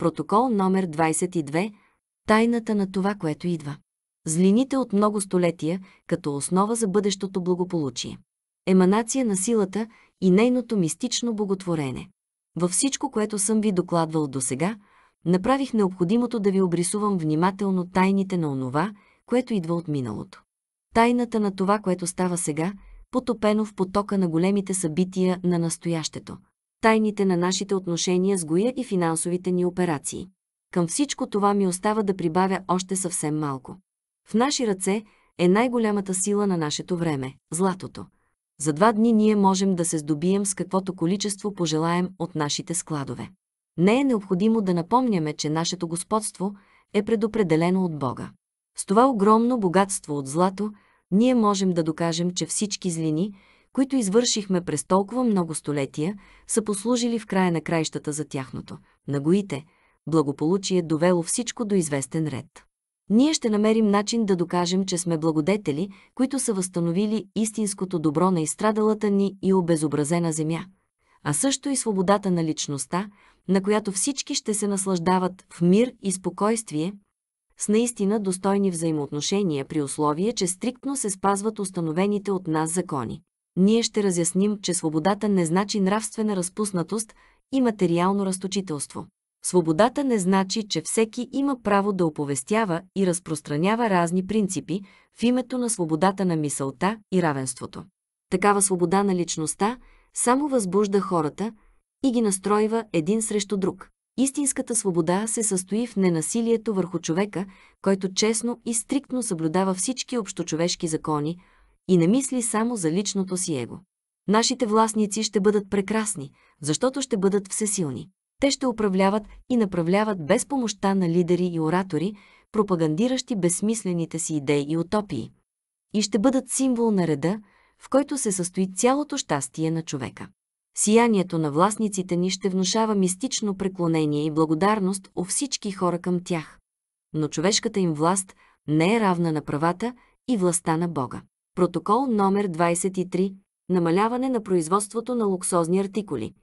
Протокол номер 22 Тайната на това, което идва. Злините от много столетия като основа за бъдещото благополучие. Еманация на силата и нейното мистично боготворене. Във всичко, което съм ви докладвал досега, направих необходимото да ви обрисувам внимателно тайните на онова, което идва от миналото. Тайната на това, което става сега, потопено в потока на големите събития на настоящето – тайните на нашите отношения с Гоя и финансовите ни операции. Към всичко това ми остава да прибавя още съвсем малко. В наши ръце е най-голямата сила на нашето време – златото. За два дни ние можем да се здобием с каквото количество пожелаем от нашите складове. Не е необходимо да напомняме, че нашето господство е предопределено от Бога. С това огромно богатство от злато, ние можем да докажем, че всички злини – които извършихме през толкова много столетия, са послужили в края на краищата за тяхното, нагоите, благополучие довело всичко до известен ред. Ние ще намерим начин да докажем, че сме благодетели, които са възстановили истинското добро на изстрадалата ни и обезобразена земя, а също и свободата на личността, на която всички ще се наслаждават в мир и спокойствие, с наистина достойни взаимоотношения при условие, че стриктно се спазват установените от нас закони ние ще разясним, че свободата не значи нравствена разпуснатост и материално разточителство. Свободата не значи, че всеки има право да оповестява и разпространява разни принципи в името на свободата на мисълта и равенството. Такава свобода на личността само възбужда хората и ги настройва един срещу друг. Истинската свобода се състои в ненасилието върху човека, който честно и стриктно съблюдава всички общочовешки закони, и не мисли само за личното си его. Нашите властници ще бъдат прекрасни, защото ще бъдат всесилни. Те ще управляват и направляват без помощта на лидери и оратори, пропагандиращи безсмислените си идеи и утопии. И ще бъдат символ на реда, в който се състои цялото щастие на човека. Сиянието на властниците ни ще внушава мистично преклонение и благодарност у всички хора към тях. Но човешката им власт не е равна на правата и властта на Бога. Протокол номер 23 намаляване на производството на луксозни артикули,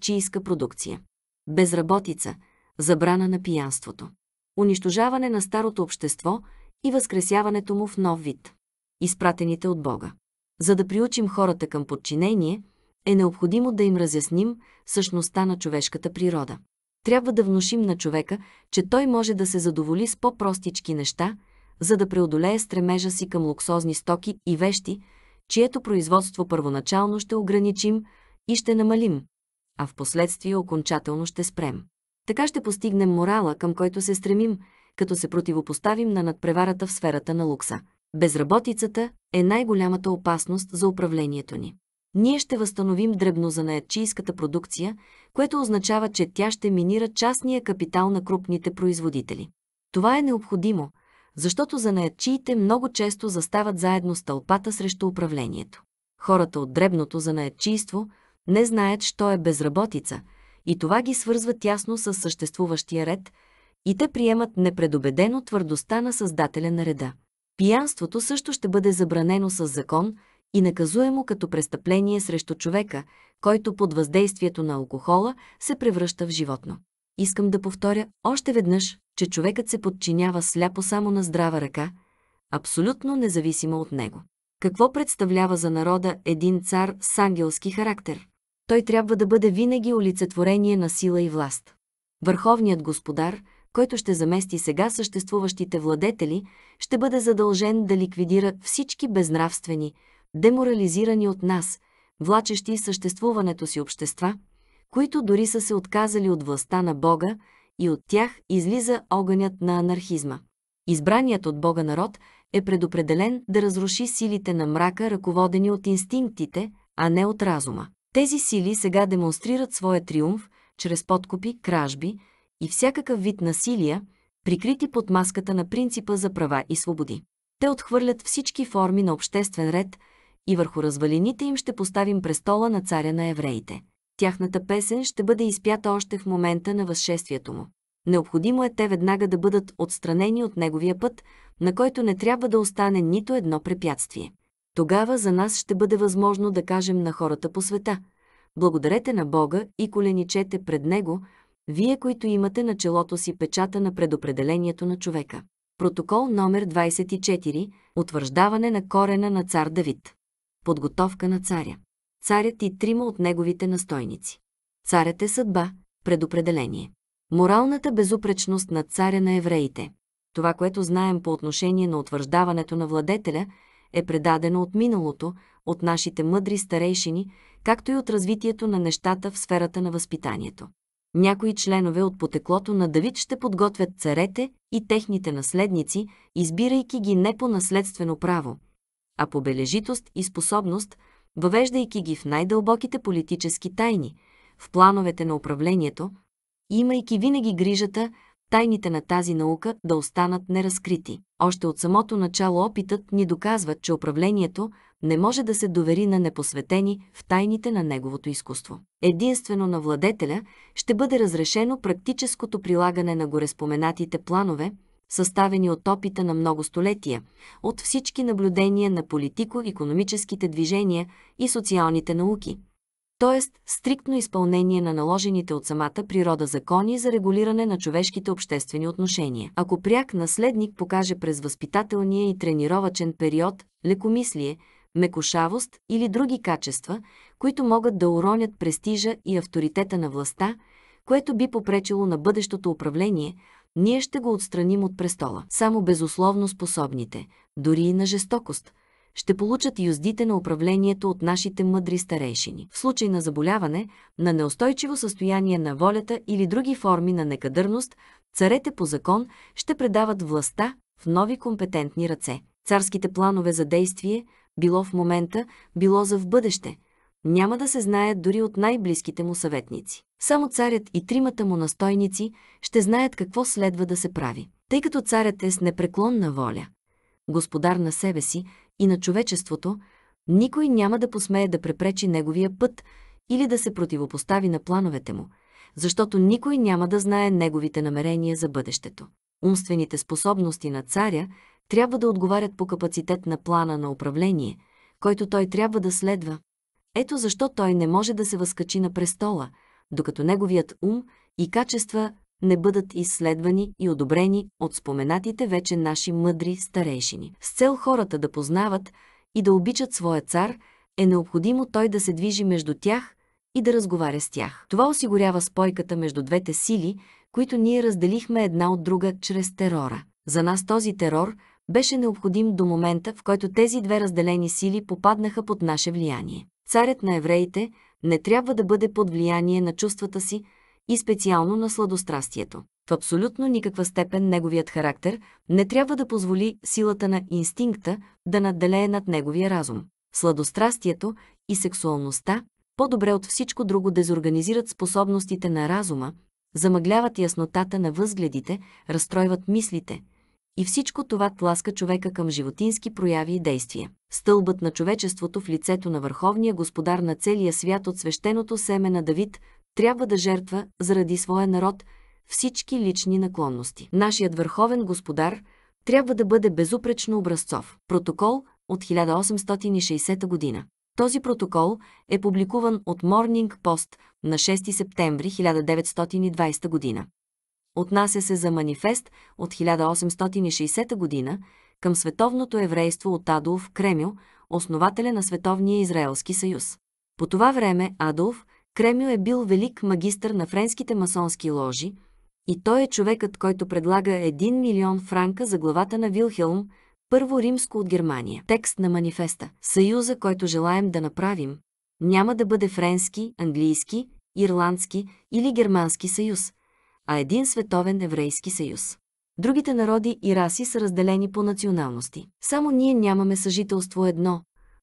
чийска продукция, безработица, забрана на пиянството, унищожаване на старото общество и възкресяването му в нов вид, изпратените от Бога. За да приучим хората към подчинение, е необходимо да им разясним същността на човешката природа. Трябва да внушим на човека, че той може да се задоволи с по-простички неща, за да преодолее стремежа си към луксозни стоки и вещи, чието производство първоначално ще ограничим и ще намалим, а в последствие окончателно ще спрем. Така ще постигнем морала, към който се стремим, като се противопоставим на надпреварата в сферата на лукса. Безработицата е най-голямата опасност за управлението ни. Ние ще възстановим дребно занаятчийската продукция, което означава, че тя ще минира частния капитал на крупните производители. Това е необходимо – защото занаятчиите много често застават заедно с тълпата срещу управлението. Хората от дребното занаятчийство не знаят, що е безработица и това ги свързва тясно с съществуващия ред и те приемат непредобедено твърдостта на Създателя на реда. Пиянството също ще бъде забранено с закон и наказуемо като престъпление срещу човека, който под въздействието на алкохола се превръща в животно. Искам да повторя още веднъж, че човекът се подчинява сляпо само на здрава ръка, абсолютно независимо от него. Какво представлява за народа един цар с ангелски характер? Той трябва да бъде винаги олицетворение на сила и власт. Върховният господар, който ще замести сега съществуващите владетели, ще бъде задължен да ликвидира всички безнравствени, деморализирани от нас, влачещи съществуването си общества – които дори са се отказали от властта на Бога и от тях излиза огънят на анархизма. Избраният от Бога народ е предопределен да разруши силите на мрака, ръководени от инстинктите, а не от разума. Тези сили сега демонстрират своя триумф чрез подкопи, кражби и всякакъв вид насилия, прикрити под маската на принципа за права и свободи. Те отхвърлят всички форми на обществен ред и върху развалините им ще поставим престола на царя на евреите. Тяхната песен ще бъде изпята още в момента на възшествието му. Необходимо е те веднага да бъдат отстранени от неговия път, на който не трябва да остане нито едно препятствие. Тогава за нас ще бъде възможно да кажем на хората по света «Благодарете на Бога и коленичете пред Него, вие, които имате на челото си печата на предопределението на човека». Протокол номер 24 – Утвърждаване на корена на цар Давид. Подготовка на царя царят и трима от неговите настойници. Царят е съдба, предопределение. Моралната безупречност на царя на евреите. Това, което знаем по отношение на утвърждаването на владетеля, е предадено от миналото, от нашите мъдри старейшини, както и от развитието на нещата в сферата на възпитанието. Някои членове от потеклото на Давид ще подготвят царете и техните наследници, избирайки ги не по наследствено право, а по бележитост и способност, въвеждайки ги в най-дълбоките политически тайни, в плановете на управлението, и имайки винаги грижата тайните на тази наука да останат неразкрити. Още от самото начало опитът ни доказва, че управлението не може да се довери на непосветени в тайните на неговото изкуство. Единствено на владетеля ще бъде разрешено практическото прилагане на гореспоменатите планове – съставени от опита на много столетия, от всички наблюдения на политико-економическите движения и социалните науки. Тоест, стриктно изпълнение на наложените от самата природа закони за регулиране на човешките обществени отношения. Ако пряк наследник покаже през възпитателния и тренировачен период лекомислие, мекошавост или други качества, които могат да уронят престижа и авторитета на властта, което би попречило на бъдещото управление, ние ще го отстраним от престола. Само безусловно способните, дори и на жестокост, ще получат юздите на управлението от нашите мъдри старейшини. В случай на заболяване, на неустойчиво състояние на волята или други форми на некадърност, царете по закон ще предават властта в нови компетентни ръце. Царските планове за действие, било в момента, било за в бъдеще – няма да се знаят дори от най-близките му съветници. Само царят и тримата му настойници ще знаят какво следва да се прави. Тъй като царят е с непреклонна воля, господар на себе си и на човечеството, никой няма да посмее да препречи неговия път или да се противопостави на плановете му, защото никой няма да знае неговите намерения за бъдещето. Умствените способности на царя трябва да отговарят по капацитет на плана на управление, който той трябва да следва, ето защо той не може да се възкачи на престола, докато неговият ум и качества не бъдат изследвани и одобрени от споменатите вече наши мъдри старейшини. С цел хората да познават и да обичат своя цар, е необходимо той да се движи между тях и да разговаря с тях. Това осигурява спойката между двете сили, които ние разделихме една от друга чрез терора. За нас този терор беше необходим до момента, в който тези две разделени сили попаднаха под наше влияние. Царят на евреите не трябва да бъде под влияние на чувствата си и специално на сладострастието. В абсолютно никаква степен неговият характер не трябва да позволи силата на инстинкта да надделее над неговия разум. Сладострастието и сексуалността по-добре от всичко друго дезорганизират способностите на разума, замъгляват яснотата на възгледите, разстройват мислите – и всичко това тласка човека към животински прояви и действия. Стълбът на човечеството в лицето на върховния господар на целия свят от свещеното семе на Давид трябва да жертва, заради своя народ, всички лични наклонности. Нашият върховен господар трябва да бъде безупречно образцов. Протокол от 1860 година. Този протокол е публикуван от Morning Post на 6 септември 1920 година. Отнася се за манифест от 1860 година към световното еврейство от Адолф Кремил, основателя на Световния Израелски съюз. По това време Адолф Кремил е бил велик магистър на френските масонски ложи и той е човекът, който предлага 1 милион франка за главата на Вилхелм, първо римско от Германия. Текст на манифеста. Съюза, който желаем да направим, няма да бъде френски, английски, ирландски или германски съюз, а един световен еврейски съюз. Другите народи и раси са разделени по националности. Само ние нямаме съжителство едно,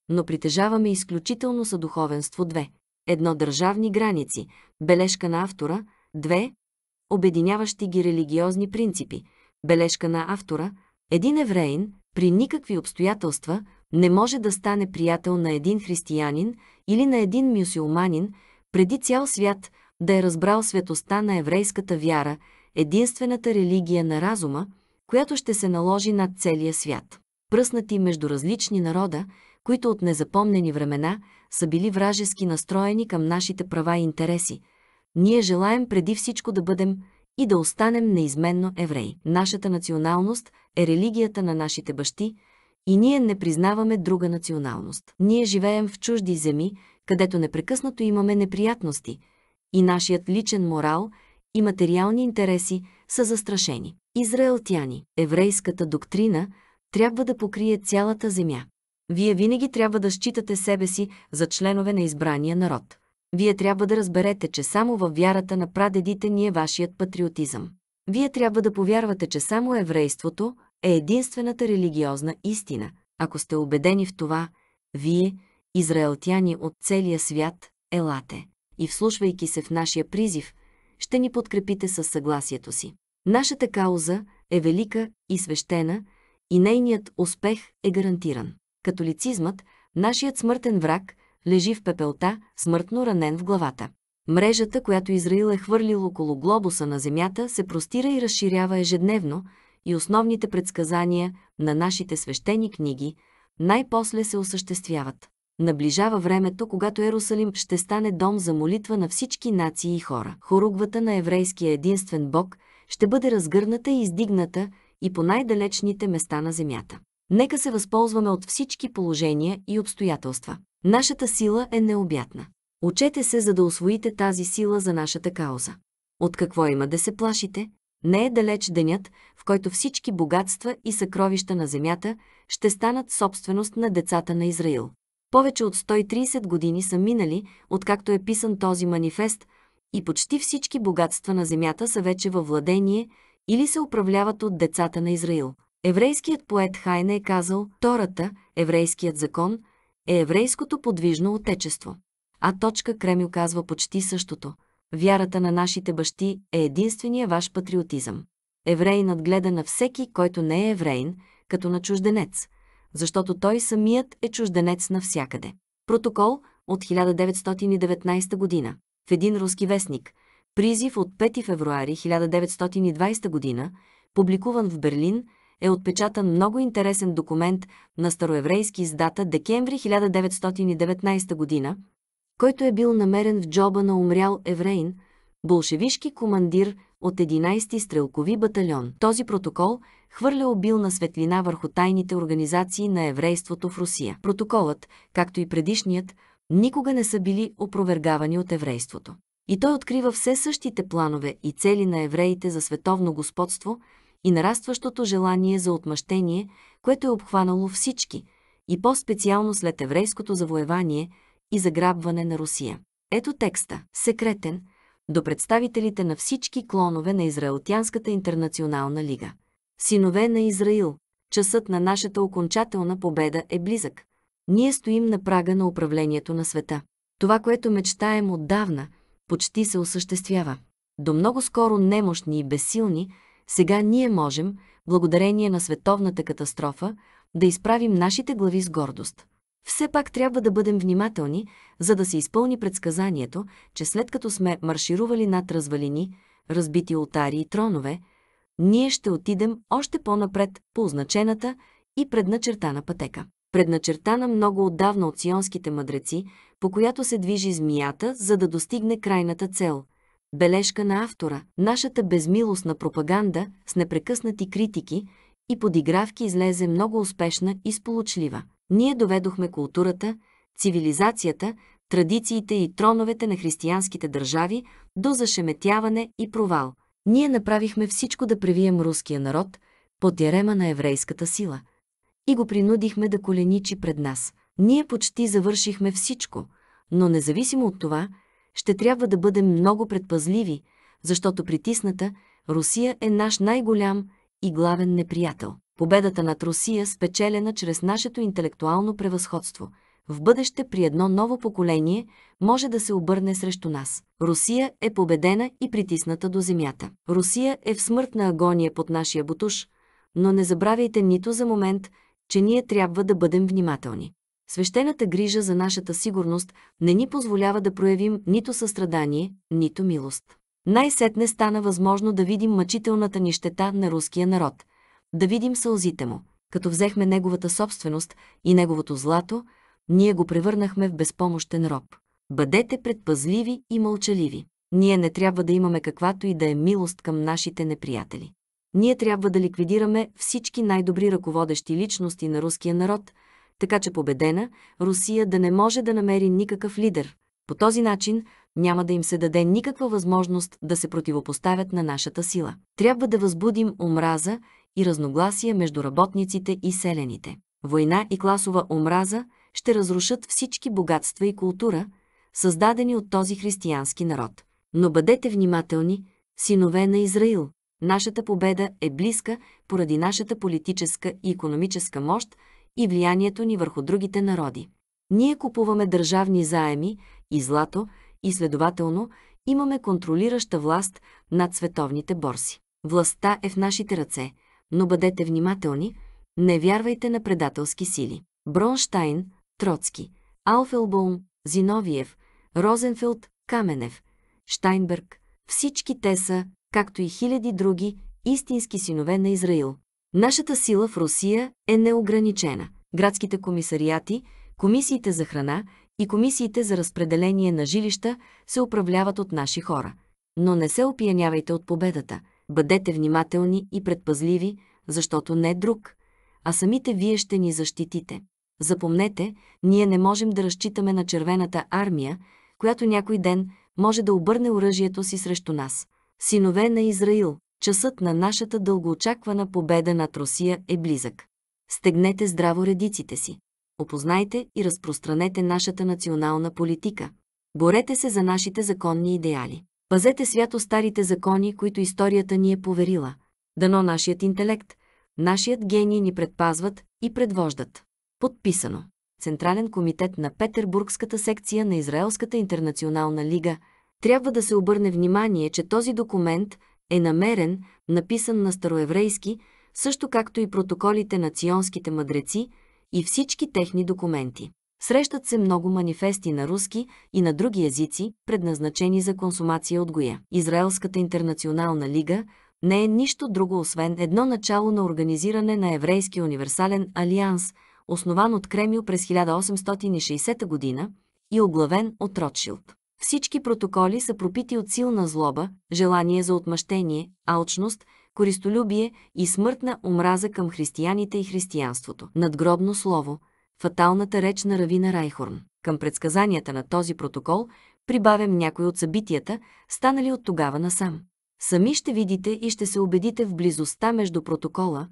но притежаваме изключително съдуховенство две. Едно държавни граници, бележка на автора, две обединяващи ги религиозни принципи, бележка на автора, един евреин при никакви обстоятелства не може да стане приятел на един християнин или на един мюсюлманин преди цял свят – да е разбрал светостта на еврейската вяра, единствената религия на разума, която ще се наложи над целия свят. Пръснати между различни народа, които от незапомнени времена са били вражески настроени към нашите права и интереси, ние желаем преди всичко да бъдем и да останем неизменно евреи. Нашата националност е религията на нашите бащи и ние не признаваме друга националност. Ние живеем в чужди земи, където непрекъснато имаме неприятности – и нашият личен морал и материални интереси са застрашени. Израелтяни, еврейската доктрина трябва да покрие цялата земя. Вие винаги трябва да считате себе си за членове на избрания народ. Вие трябва да разберете, че само във вярата на прадедите ни е вашият патриотизъм. Вие трябва да повярвате, че само еврейството е единствената религиозна истина. Ако сте убедени в това, вие, израелтяни от целия свят, елате и вслушвайки се в нашия призив, ще ни подкрепите със съгласието си. Нашата кауза е велика и свещена и нейният успех е гарантиран. Католицизмът, нашият смъртен враг, лежи в пепелта, смъртно ранен в главата. Мрежата, която Израил е хвърлил около глобуса на земята, се простира и разширява ежедневно и основните предсказания на нашите свещени книги най-после се осъществяват. Наближава времето, когато Ерусалим ще стане дом за молитва на всички нации и хора. Хоругвата на еврейския единствен Бог ще бъде разгърната и издигната и по най-далечните места на земята. Нека се възползваме от всички положения и обстоятелства. Нашата сила е необятна. Учете се, за да освоите тази сила за нашата кауза. От какво има да се плашите? Не е далеч денят, в който всички богатства и съкровища на земята ще станат собственост на децата на Израил. Повече от 130 години са минали, откакто е писан този манифест, и почти всички богатства на земята са вече във владение или се управляват от децата на Израил. Еврейският поет Хайне е казал, Тората, еврейският закон, е еврейското подвижно отечество. А точка Кремил казва почти същото. Вярата на нашите бащи е единствения ваш патриотизъм. Евреинът надгледа на всеки, който не е евреин, като на чужденец защото той самият е чужденец навсякъде. Протокол от 1919 година. В един руски вестник. Призив от 5 февруари 1920 година, публикуван в Берлин, е отпечатан много интересен документ на староеврейски с дата декември 1919 година, който е бил намерен в джоба на умрял Еврейн, болшевишки командир от 11-ти стрелкови батальон. Този протокол хвърля обилна светлина върху тайните организации на еврейството в Русия. Протоколът, както и предишният, никога не са били опровергавани от еврейството. И той открива все същите планове и цели на евреите за световно господство и нарастващото желание за отмъщение, което е обхванало всички, и по-специално след еврейското завоевание и заграбване на Русия. Ето текста, секретен, до представителите на всички клонове на Израелтянската интернационална лига. Синове на Израил, часът на нашата окончателна победа е близък. Ние стоим на прага на управлението на света. Това, което мечтаем отдавна, почти се осъществява. До много скоро немощни и безсилни, сега ние можем, благодарение на световната катастрофа, да изправим нашите глави с гордост. Все пак трябва да бъдем внимателни, за да се изпълни предсказанието, че след като сме марширували над развалини, разбити ултари и тронове, ние ще отидем още по-напред по означената и предначертана пътека. Предначертана много отдавна от сионските мъдреци, по която се движи змията, за да достигне крайната цел. Бележка на автора, нашата безмилостна пропаганда с непрекъснати критики и подигравки излезе много успешна и сполучлива. Ние доведохме културата, цивилизацията, традициите и троновете на християнските държави до зашеметяване и провал – ние направихме всичко да превием руския народ под ярема на еврейската сила и го принудихме да коленичи пред нас. Ние почти завършихме всичко, но независимо от това, ще трябва да бъдем много предпазливи, защото притисната Русия е наш най-голям и главен неприятел. Победата над Русия, спечелена чрез нашето интелектуално превъзходство – в бъдеще при едно ново поколение може да се обърне срещу нас. Русия е победена и притисната до земята. Русия е в смъртна агония под нашия бутуш, но не забравяйте нито за момент, че ние трябва да бъдем внимателни. Свещената грижа за нашата сигурност не ни позволява да проявим нито състрадание, нито милост. Най-сетне стана възможно да видим мъчителната нищета на руския народ, да видим сълзите му. Като взехме неговата собственост и неговото злато, ние го превърнахме в безпомощен роб. Бъдете предпазливи и мълчаливи. Ние не трябва да имаме каквато и да е милост към нашите неприятели. Ние трябва да ликвидираме всички най-добри ръководещи личности на руския народ, така че победена, Русия да не може да намери никакъв лидер. По този начин няма да им се даде никаква възможност да се противопоставят на нашата сила. Трябва да възбудим омраза и разногласие между работниците и селените. Война и класова омраза – ще разрушат всички богатства и култура, създадени от този християнски народ. Но бъдете внимателни, синове на Израил. Нашата победа е близка поради нашата политическа и економическа мощ и влиянието ни върху другите народи. Ние купуваме държавни заеми и злато и следователно имаме контролираща власт над световните борси. Властта е в нашите ръце, но бъдете внимателни, не вярвайте на предателски сили. Бронштайн, Троцки, Алфелбаум, Зиновиев, Розенфилд, Каменев, Штайнберг. Всички те са, както и хиляди други, истински синове на Израил. Нашата сила в Русия е неограничена. Градските комисариати, комисиите за храна и комисиите за разпределение на жилища се управляват от наши хора. Но не се опиянявайте от победата. Бъдете внимателни и предпазливи, защото не друг, а самите вие ще ни защитите. Запомнете, ние не можем да разчитаме на червената армия, която някой ден може да обърне оръжието си срещу нас. Синове на Израил, часът на нашата дългоочаквана победа над Русия е близък. Стегнете здраво редиците си. Опознайте и разпространете нашата национална политика. Борете се за нашите законни идеали. Пазете свято старите закони, които историята ни е поверила. Дано нашият интелект, нашият гений ни предпазват и предвождат. Подписано. Централен комитет на Петербургската секция на Израелската интернационална лига. Трябва да се обърне внимание, че този документ е намерен, написан на староеврейски, също както и протоколите на ционските мъдреци и всички техни документи. Срещат се много манифести на руски и на други езици, предназначени за консумация от Гоя. Израелската интернационална лига не е нищо друго освен едно начало на организиране на еврейски универсален алианс – основан от Кремил през 1860 година и оглавен от Ротшилд. Всички протоколи са пропити от силна злоба, желание за отмъщение, алчност, користолюбие и смъртна омраза към християните и християнството. Надгробно слово – фаталната реч на Равина Райхорн. Към предсказанията на този протокол прибавям някои от събитията, станали от тогава насам. Сами ще видите и ще се убедите в близостта между протокола,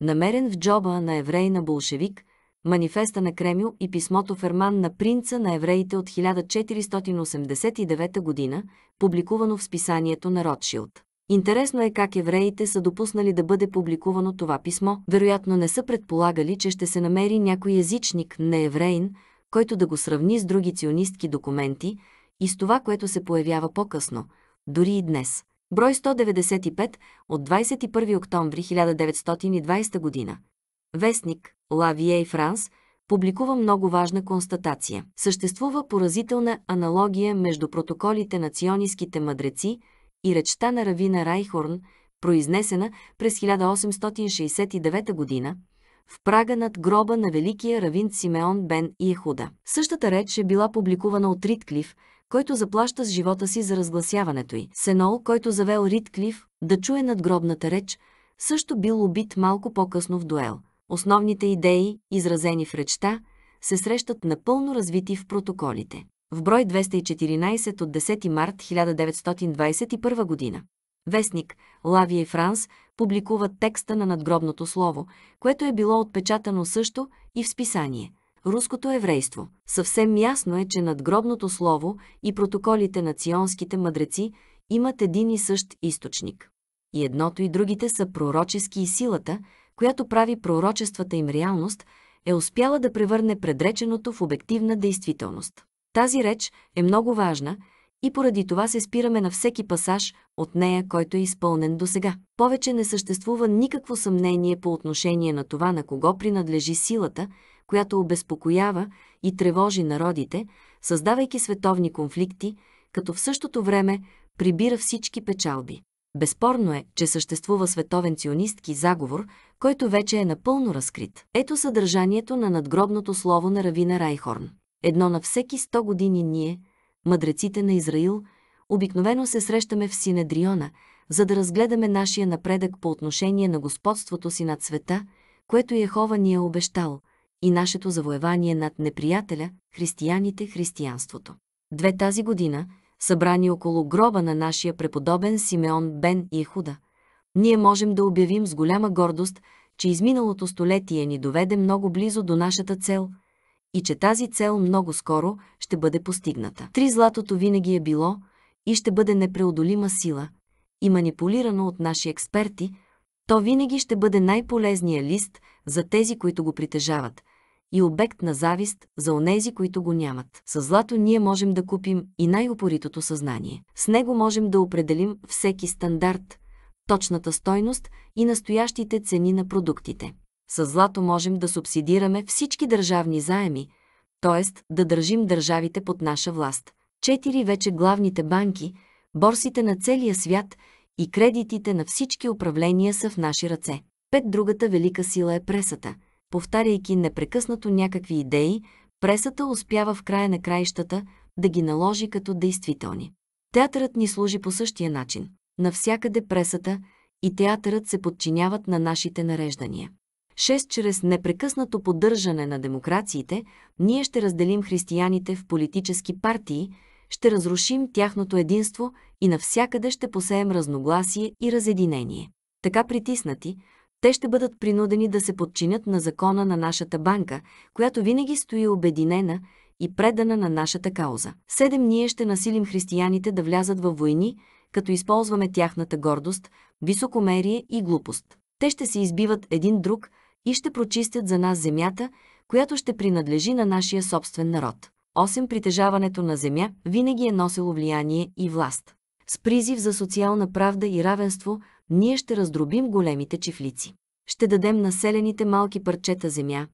намерен в джоба на еврей на болшевик, манифеста на Кремил и писмото Ферман на принца на евреите от 1489 година, публикувано в списанието на Ротшилд. Интересно е как евреите са допуснали да бъде публикувано това писмо. Вероятно не са предполагали, че ще се намери някой язичник не евреин, който да го сравни с други ционистки документи и с това, което се появява по-късно, дори и днес. Брой 195 от 21 октомври 1920 година. Вестник La Vieille France публикува много важна констатация. Съществува поразителна аналогия между протоколите на циониските мъдреци и речта на Равина Райхорн, произнесена през 1869 година, в прага над гроба на великия равин Симеон Бен Иехуда. Същата реч е била публикувана от Ритклиф, който заплаща с живота си за разгласяването й. Сенол, който завел Клиф да чуе надгробната реч, също бил убит малко по-късно в дуел. Основните идеи, изразени в речта, се срещат напълно развити в протоколите. В брой 214 от 10 март 1921 година. Вестник Лавия и Франс публикува текста на надгробното слово, което е било отпечатано също и в списание – руското еврейство. Съвсем ясно е, че надгробното слово и протоколите на ционските мъдреци имат един и същ източник. И едното и другите са пророчески и силата, която прави пророчествата им реалност, е успяла да превърне предреченото в обективна действителност. Тази реч е много важна и поради това се спираме на всеки пасаж от нея, който е изпълнен до сега. Повече не съществува никакво съмнение по отношение на това на кого принадлежи силата, която обезпокоява и тревожи народите, създавайки световни конфликти, като в същото време прибира всички печалби. Безспорно е, че съществува световен ционистки заговор, който вече е напълно разкрит. Ето съдържанието на надгробното слово на Равина Райхорн. Едно на всеки 100 години ние, мъдреците на Израил, обикновено се срещаме в Синедриона, за да разгледаме нашия напредък по отношение на господството си над света, което Яхова ни е обещал, и нашето завоевание над неприятеля, християните, християнството. Две тази година, събрани около гроба на нашия преподобен Симеон Бен Ихуда, ние можем да обявим с голяма гордост, че изминалото столетие ни доведе много близо до нашата цел и че тази цел много скоро ще бъде постигната. Три златото винаги е било и ще бъде непреодолима сила и манипулирано от наши експерти, то винаги ще бъде най-полезният лист – за тези, които го притежават, и обект на завист за онези, които го нямат. С злато ние можем да купим и най-упоритото съзнание. С него можем да определим всеки стандарт, точната стойност и настоящите цени на продуктите. С злато можем да субсидираме всички държавни заеми, т.е. да държим държавите под наша власт. Четири вече главните банки, борсите на целия свят и кредитите на всички управления са в наши ръце. Пет другата велика сила е пресата. Повтаряйки непрекъснато някакви идеи, пресата успява в края на краищата да ги наложи като действителни. Театърът ни служи по същия начин. Навсякъде пресата и театърът се подчиняват на нашите нареждания. Шест Чрез непрекъснато поддържане на демокрациите, ние ще разделим християните в политически партии, ще разрушим тяхното единство и навсякъде ще посеем разногласие и разединение. Така притиснати, те ще бъдат принудени да се подчинят на закона на нашата банка, която винаги стои обединена и предана на нашата кауза. Седем ние ще насилим християните да влязат във войни, като използваме тяхната гордост, високомерие и глупост. Те ще се избиват един друг и ще прочистят за нас земята, която ще принадлежи на нашия собствен народ. Осем Притежаването на земя винаги е носило влияние и власт. С призив за социална правда и равенство – ние ще раздробим големите чифлици. Ще дадем населените малки парчета земя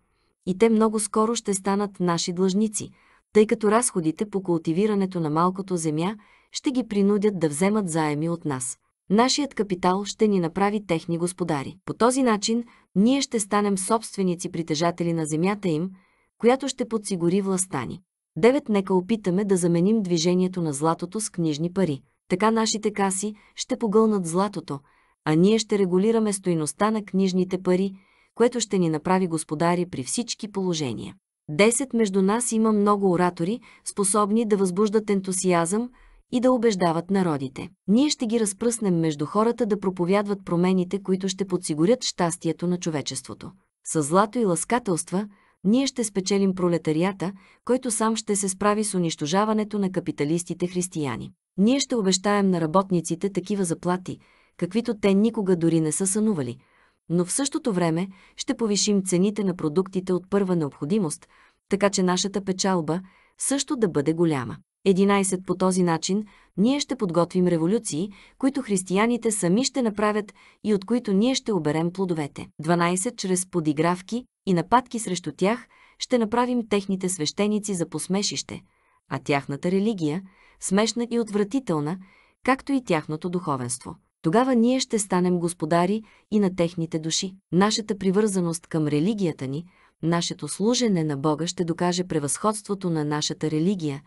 и те много скоро ще станат наши длъжници, тъй като разходите по култивирането на малкото земя ще ги принудят да вземат заеми от нас. Нашият капитал ще ни направи техни господари. По този начин ние ще станем собственици притежатели на земята им, която ще подсигури властта ни. Девет нека опитаме да заменим движението на златото с книжни пари. Така нашите каси ще погълнат златото – а ние ще регулираме стоиността на книжните пари, което ще ни направи господари при всички положения. Десет между нас има много оратори, способни да възбуждат ентусиазъм и да убеждават народите. Ние ще ги разпръснем между хората да проповядват промените, които ще подсигурят щастието на човечеството. С злато и ласкателства ние ще спечелим пролетарията, който сам ще се справи с унищожаването на капиталистите християни. Ние ще обещаем на работниците такива заплати, каквито те никога дори не са сънували, но в същото време ще повишим цените на продуктите от първа необходимост, така че нашата печалба също да бъде голяма. 11. По този начин ние ще подготвим революции, които християните сами ще направят и от които ние ще оберем плодовете. 12. Чрез подигравки и нападки срещу тях ще направим техните свещеници за посмешище, а тяхната религия – смешна и отвратителна, както и тяхното духовенство. Тогава ние ще станем господари и на техните души. Нашата привързаност към религията ни, нашето служене на Бога ще докаже превъзходството на нашата религия,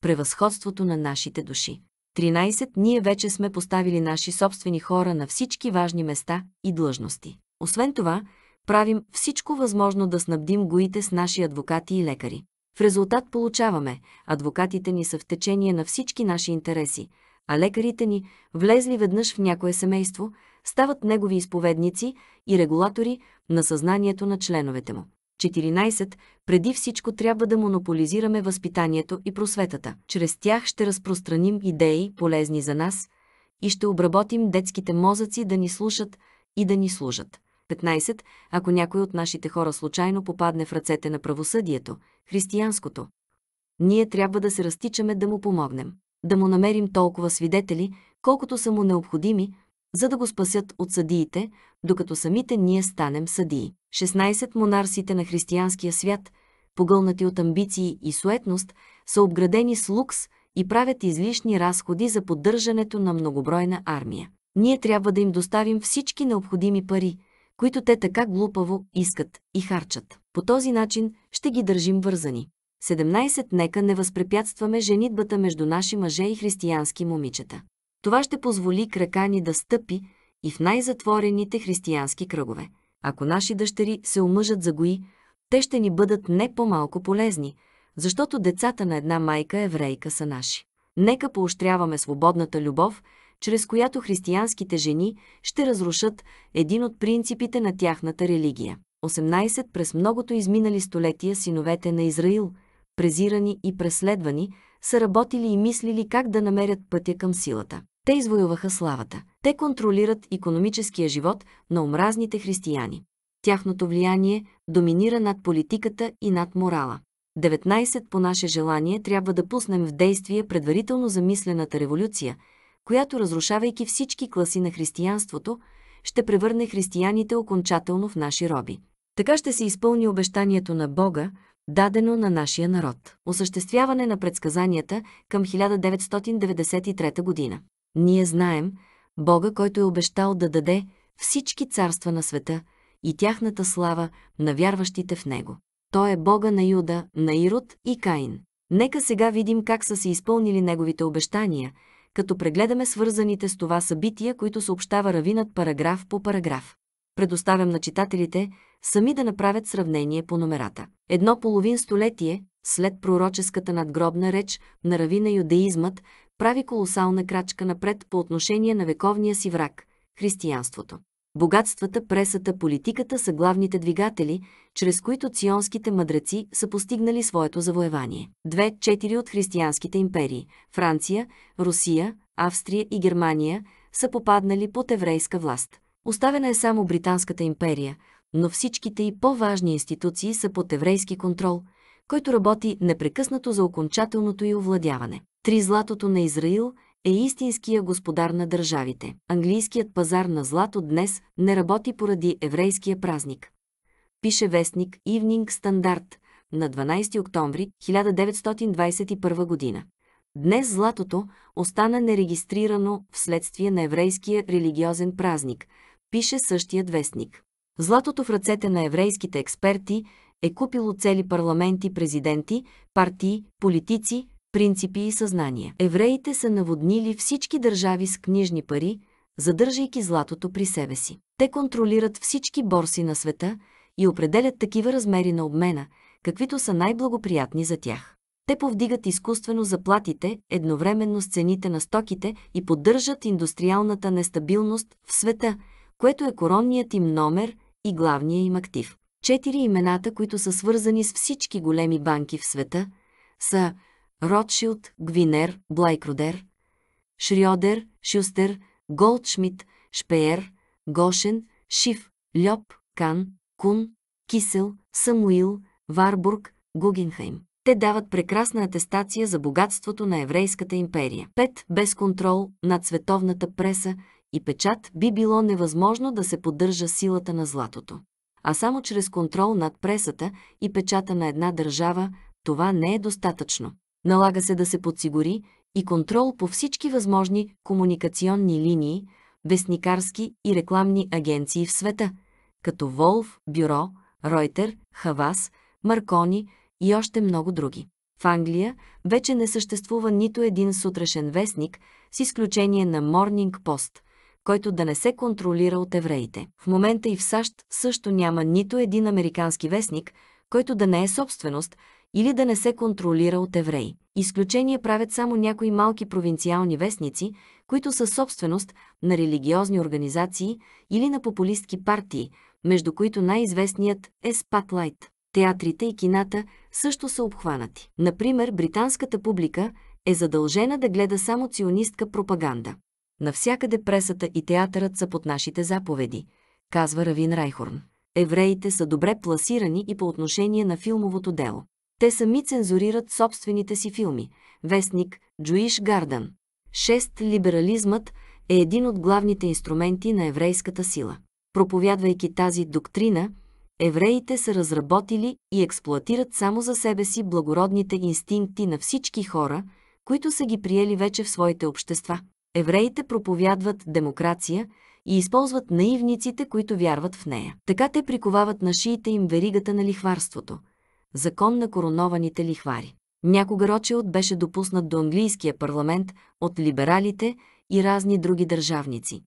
превъзходството на нашите души. 13. Ние вече сме поставили наши собствени хора на всички важни места и длъжности. Освен това, правим всичко възможно да снабдим гоите с наши адвокати и лекари. В резултат получаваме, адвокатите ни са в течение на всички наши интереси – а лекарите ни, влезли веднъж в някое семейство, стават негови изповедници и регулатори на съзнанието на членовете му. 14. Преди всичко трябва да монополизираме възпитанието и просветата. Чрез тях ще разпространим идеи, полезни за нас, и ще обработим детските мозъци да ни слушат и да ни служат. 15. Ако някой от нашите хора случайно попадне в ръцете на правосъдието, християнското, ние трябва да се разтичаме да му помогнем да му намерим толкова свидетели, колкото са му необходими, за да го спасят от съдиите, докато самите ние станем съдии. 16 монарсите на християнския свят, погълнати от амбиции и суетност, са обградени с лукс и правят излишни разходи за поддържането на многобройна армия. Ние трябва да им доставим всички необходими пари, които те така глупаво искат и харчат. По този начин ще ги държим вързани. 17. Нека не възпрепятстваме женитбата между наши мъже и християнски момичета. Това ще позволи крака ни да стъпи и в най-затворените християнски кръгове. Ако наши дъщери се омъжат за гои, те ще ни бъдат не по-малко полезни, защото децата на една майка еврейка са наши. Нека поощряваме свободната любов, чрез която християнските жени ще разрушат един от принципите на тяхната религия. 18. През многото изминали столетия синовете на Израил – презирани и преследвани, са работили и мислили как да намерят пътя към силата. Те извоюваха славата. Те контролират економическия живот на омразните християни. Тяхното влияние доминира над политиката и над морала. 19 по наше желание трябва да пуснем в действие предварително замислената революция, която, разрушавайки всички класи на християнството, ще превърне християните окончателно в наши роби. Така ще се изпълни обещанието на Бога, дадено на нашия народ. Осъществяване на предсказанията към 1993 година. Ние знаем Бога, който е обещал да даде всички царства на света и тяхната слава на вярващите в Него. Той е Бога на Юда, на Ирод и Каин. Нека сега видим как са се изпълнили неговите обещания, като прегледаме свързаните с това събития, които съобщава равинат параграф по параграф предоставям на читателите сами да направят сравнение по номерата. Едно половин столетие след пророческата надгробна реч на равина юдеизмът прави колосална крачка напред по отношение на вековния си враг – християнството. Богатствата, пресата, политиката са главните двигатели, чрез които ционските мъдреци са постигнали своето завоевание. Две-четири от християнските империи – Франция, Русия, Австрия и Германия – са попаднали под еврейска власт – Оставена е само Британската империя, но всичките и по-важни институции са под еврейски контрол, който работи непрекъснато за окончателното й овладяване. Три златото на Израил е истинския господар на държавите. Английският пазар на злато днес не работи поради еврейския празник. Пише вестник Evening Standard на 12 октомври 1921 година. Днес златото остана нерегистрирано вследствие на еврейския религиозен празник – пише същият вестник. Златото в ръцете на еврейските експерти е купило цели парламенти, президенти, партии, политици, принципи и съзнания. Евреите са наводнили всички държави с книжни пари, задържайки златото при себе си. Те контролират всички борси на света и определят такива размери на обмена, каквито са най-благоприятни за тях. Те повдигат изкуствено заплатите, едновременно с цените на стоките и поддържат индустриалната нестабилност в света – което е коронният им номер и главния им актив. Четири имената, които са свързани с всички големи банки в света, са Ротшилд, Гвинер, Блайкродер, Шриодер, Шюстер, Голдшмидт, Шпеер, Гошен, Шиф, Льоп, Кан, Кун, Кисел, Самуил, Варбург, Гугенхайм. Те дават прекрасна атестация за богатството на Еврейската империя. 5. Без контрол над световната преса и печат би било невъзможно да се поддържа силата на златото. А само чрез контрол над пресата и печата на една държава това не е достатъчно. Налага се да се подсигури и контрол по всички възможни комуникационни линии, вестникарски и рекламни агенции в света, като Волф, Бюро, Ройтер, Хавас, Маркони и още много други. В Англия вече не съществува нито един сутрешен вестник, с изключение на Морнинг Пост който да не се контролира от евреите. В момента и в САЩ също няма нито един американски вестник, който да не е собственост или да не се контролира от евреи. Изключение правят само някои малки провинциални вестници, които са собственост на религиозни организации или на популистки партии, между които най-известният е Spotlight. Театрите и кината също са обхванати. Например, британската публика е задължена да гледа само ционистка пропаганда. Навсякъде пресата и театърът са под нашите заповеди, казва Равин Райхорн. Евреите са добре пласирани и по отношение на филмовото дело. Те сами цензурират собствените си филми. Вестник Jewish Garden. 6. Либерализмът е един от главните инструменти на еврейската сила. Проповядвайки тази доктрина, евреите са разработили и експлоатират само за себе си благородните инстинкти на всички хора, които са ги приели вече в своите общества. Евреите проповядват демокрация и използват наивниците, които вярват в нея. Така те приковават на шиите им веригата на лихварството – закон на коронованите лихвари. Някога Рочелт беше допуснат до английския парламент от либералите и разни други държавници.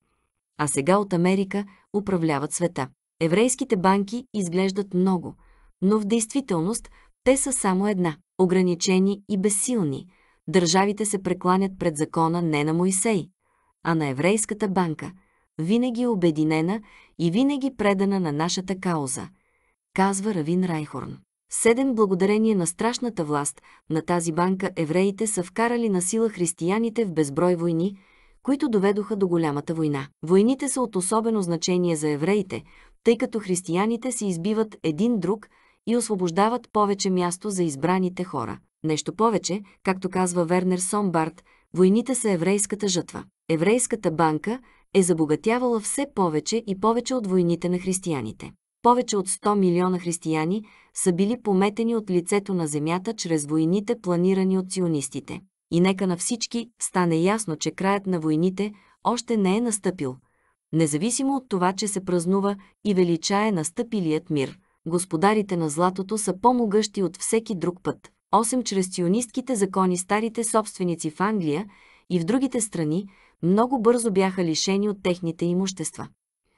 А сега от Америка управляват света. Еврейските банки изглеждат много, но в действителност те са само една – ограничени и безсилни – държавите се прекланят пред закона не на Моисей, а на еврейската банка, винаги обединена и винаги предана на нашата кауза, казва Равин Райхорн. Седем благодарение на страшната власт на тази банка евреите са вкарали на сила християните в безброй войни, които доведоха до голямата война. Войните са от особено значение за евреите, тъй като християните се избиват един друг и освобождават повече място за избраните хора. Нещо повече, както казва Вернер Сомбарт, войните са еврейската жътва. Еврейската банка е забогатявала все повече и повече от войните на християните. Повече от 100 милиона християни са били пометени от лицето на земята чрез войните, планирани от сионистите. И нека на всички стане ясно, че краят на войните още не е настъпил, независимо от това, че се празнува и величае настъпилият мир. Господарите на златото са по-могъщи от всеки друг път. 8 чрез сионистките закони старите собственици в Англия и в другите страни много бързо бяха лишени от техните имущества.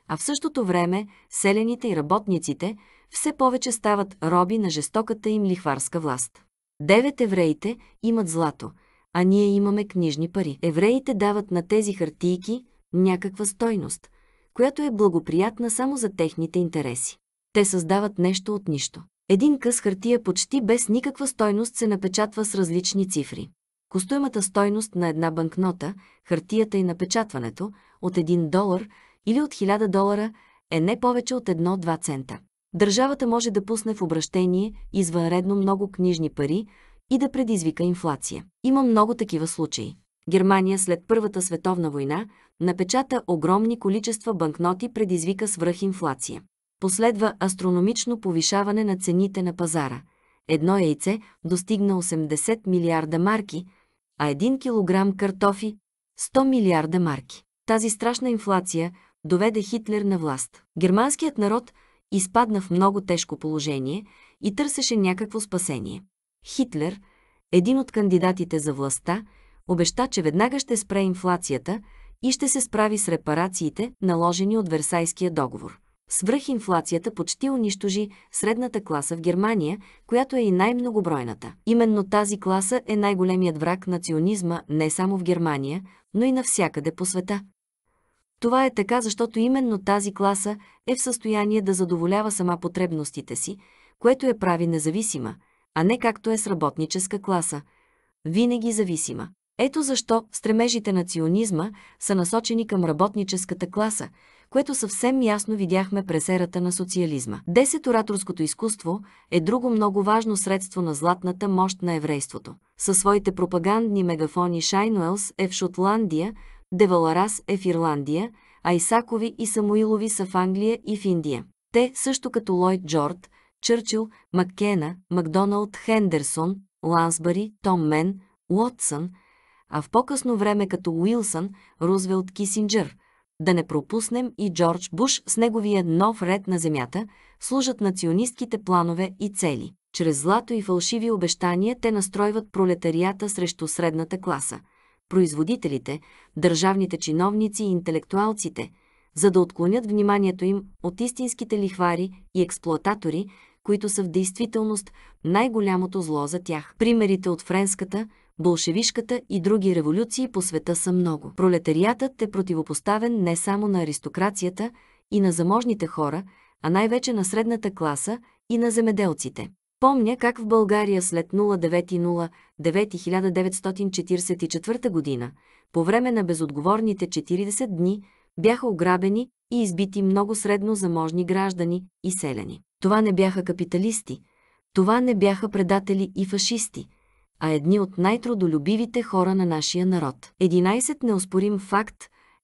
А в същото време селените и работниците все повече стават роби на жестоката им лихварска власт. Девет евреите имат злато, а ние имаме книжни пари. Евреите дават на тези хартийки някаква стойност, която е благоприятна само за техните интереси. Те създават нещо от нищо. Един къс хартия почти без никаква стойност се напечатва с различни цифри. Костоемата стойност на една банкнота, хартията и напечатването от 1 долар или от 1000 долара е не повече от 1-2 цента. Държавата може да пусне в обращение извънредно много книжни пари и да предизвика инфлация. Има много такива случаи. Германия след Първата световна война напечата огромни количества банкноти предизвика свръхинфлация последва астрономично повишаване на цените на пазара. Едно яйце достигна 80 милиарда марки, а 1 килограм картофи – 100 милиарда марки. Тази страшна инфлация доведе Хитлер на власт. Германският народ изпадна в много тежко положение и търсеше някакво спасение. Хитлер, един от кандидатите за властта, обеща, че веднага ще спре инфлацията и ще се справи с репарациите, наложени от Версайския договор свръхинфлацията почти унищожи средната класа в Германия, която е и най-многобройната. Именно тази класа е най-големият враг на ционизма не само в Германия, но и навсякъде по света. Това е така, защото именно тази класа е в състояние да задоволява сама потребностите си, което я прави независима, а не както е с работническа класа, винаги зависима. Ето защо стремежите на ционизма са насочени към работническата класа, което съвсем ясно видяхме през ерата на социализма. Десет ораторското изкуство е друго много важно средство на златната мощ на еврейството. Със своите пропагандни мегафони Шайнуелс е в Шотландия, Деваларас е в Ирландия, а Исакови и Самуилови са в Англия и в Индия. Те, също като Лойд Джорд, Чърчил, Маккена, Макдоналд Хендерсон, Лансбъри, Том Мен, Уотсън, а в по-късно време като Уилсън, Рузвелт Кисинджър – да не пропуснем и Джордж Буш с неговия нов ред на земята служат националистските планове и цели. Чрез злато и фалшиви обещания те настройват пролетарията срещу средната класа, производителите, държавните чиновници и интелектуалците, за да отклонят вниманието им от истинските лихвари и експлоататори, които са в действителност най-голямото зло за тях. Примерите от френската – болшевишката и други революции по света са много. Пролетариатът е противопоставен не само на аристокрацията и на заможните хора, а най-вече на средната класа и на земеделците. Помня как в България след 09.09.1944 година, по време на безотговорните 40 дни, бяха ограбени и избити много средно заможни граждани и селяни. Това не бяха капиталисти, това не бяха предатели и фашисти, а едни от най-трудолюбивите хора на нашия народ. 11 неоспорим факт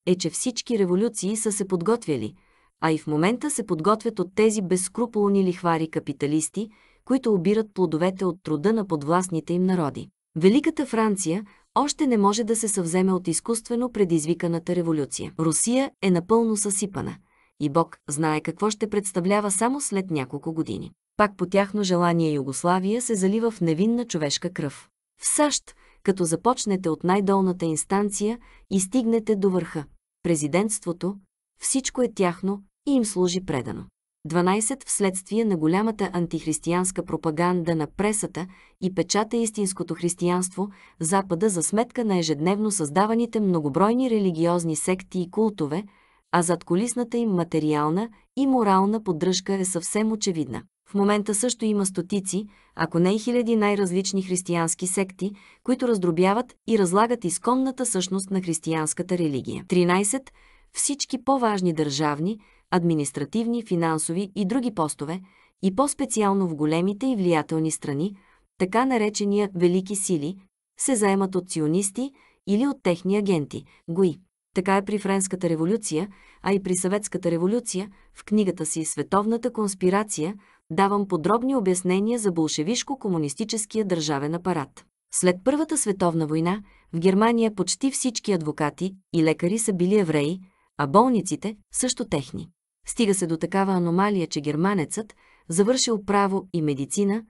е, че всички революции са се подготвяли, а и в момента се подготвят от тези безскруполни лихвари капиталисти, които обират плодовете от труда на подвластните им народи. Великата Франция още не може да се съвземе от изкуствено предизвиканата революция. Русия е напълно съсипана и Бог знае какво ще представлява само след няколко години пак по тяхно желание Югославия се залива в невинна човешка кръв. В САЩ, като започнете от най-долната инстанция и стигнете до върха, президентството, всичко е тяхно и им служи предано. 12. Вследствие на голямата антихристиянска пропаганда на пресата и печата истинското християнство, Запада за сметка на ежедневно създаваните многобройни религиозни секти и култове, а зад колисната им материална и морална поддръжка е съвсем очевидна. В момента също има стотици, ако не и хиляди най-различни християнски секти, които раздробяват и разлагат изконната същност на християнската религия. 13. Всички по-важни държавни, административни, финансови и други постове, и по-специално в големите и влиятелни страни, така наречения «велики сили», се заемат от сионисти или от техни агенти – ГУИ. Така е при Френската революция, а и при Съветската революция, в книгата си «Световната конспирация» давам подробни обяснения за болшевишко-комунистическия държавен апарат. След Първата световна война в Германия почти всички адвокати и лекари са били евреи, а болниците – също техни. Стига се до такава аномалия, че германецът, завършил право и медицина,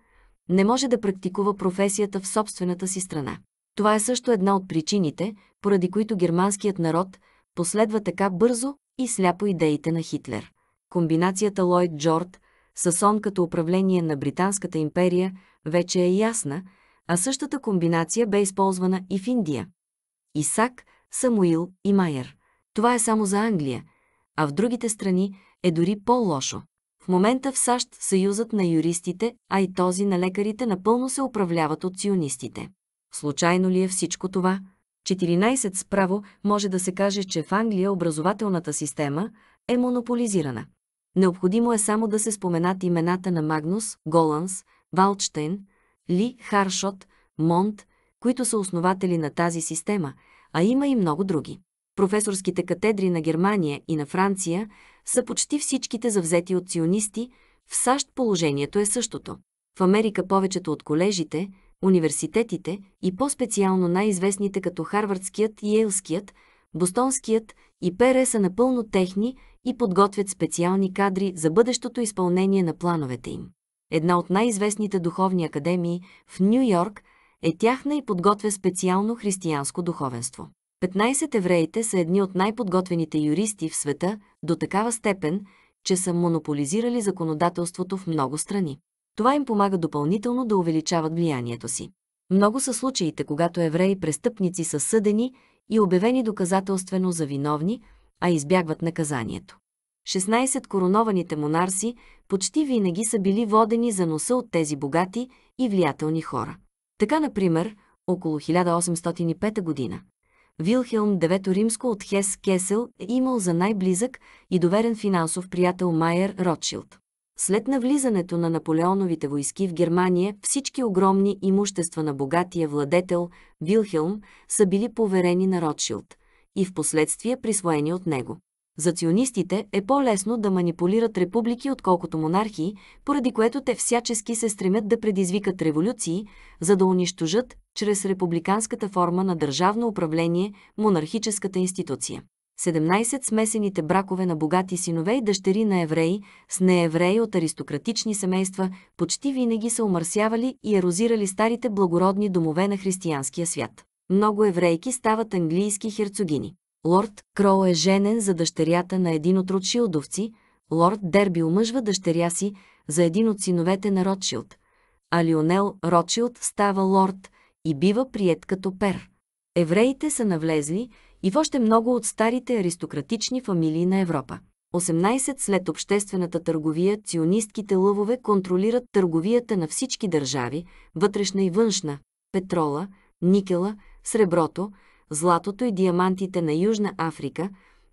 не може да практикува професията в собствената си страна. Това е също една от причините, поради които германският народ последва така бързо и сляпо идеите на Хитлер. Комбинацията Ллойд Джорд – Сасон като управление на Британската империя вече е ясна, а същата комбинация бе използвана и в Индия. Исак, Самуил и Майер. Това е само за Англия, а в другите страни е дори по-лошо. В момента в САЩ съюзът на юристите, а и този на лекарите напълно се управляват от сионистите. Случайно ли е всичко това? 14 справо може да се каже, че в Англия образователната система е монополизирана. Необходимо е само да се споменат имената на Магнус, Голанс, Валчтейн, Ли, Харшот, Монт, които са основатели на тази система, а има и много други. Професорските катедри на Германия и на Франция са почти всичките завзети от сионисти, в САЩ положението е същото. В Америка повечето от колежите, университетите и по-специално най-известните като Харвардският и Ейлският Бостонският и Пере са напълно техни и подготвят специални кадри за бъдещото изпълнение на плановете им. Една от най-известните духовни академии в Нью Йорк е тяхна и подготвя специално християнско духовенство. 15 евреите са едни от най-подготвените юристи в света до такава степен, че са монополизирали законодателството в много страни. Това им помага допълнително да увеличават влиянието си. Много са случаите, когато евреи престъпници са съдени – и обявени доказателствено за виновни, а избягват наказанието. 16 коронованите монарси почти винаги са били водени за носа от тези богати и влиятелни хора. Така, например, около 1805 година. Вилхелм IX Римско от Хес Кесел е имал за най-близък и доверен финансов приятел Майер Ротшилд. След навлизането на наполеоновите войски в Германия, всички огромни имущества на богатия владетел Вилхелм са били поверени на Ротшилд и в последствие присвоени от него. За ционистите е по-лесно да манипулират републики, отколкото монархии, поради което те всячески се стремят да предизвикат революции, за да унищожат чрез републиканската форма на държавно управление монархическата институция. 17 смесените бракове на богати синове и дъщери на евреи с неевреи от аристократични семейства почти винаги са омърсявали и ерозирали старите благородни домове на християнския свят. Много еврейки стават английски херцогини. Лорд Кроу е женен за дъщерята на един от Ротшилдовци, лорд Дерби омъжва дъщеря си за един от синовете на Ротшилд, а Лионел Ротшилд става лорд и бива прият като пер. Евреите са навлезли – и в още много от старите аристократични фамилии на Европа. 18 след обществената търговия ционистките лъвове контролират търговията на всички държави, вътрешна и външна, петрола, никела, среброто, златото и диамантите на Южна Африка,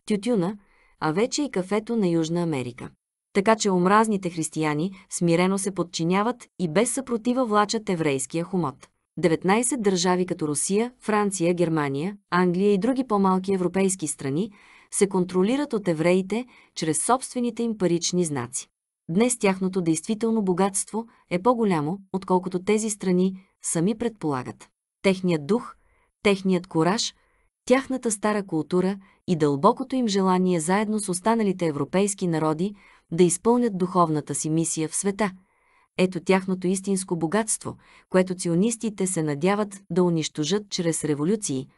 тютюна, а вече и кафето на Южна Америка. Така че омразните християни смирено се подчиняват и без съпротива влачат еврейския хомот. 19 държави като Русия, Франция, Германия, Англия и други по-малки европейски страни се контролират от евреите чрез собствените им парични знаци. Днес тяхното действително богатство е по-голямо, отколкото тези страни сами предполагат. Техният дух, техният кораж, тяхната стара култура и дълбокото им желание заедно с останалите европейски народи да изпълнят духовната си мисия в света – ето тяхното истинско богатство, което ционистите се надяват да унищожат чрез революции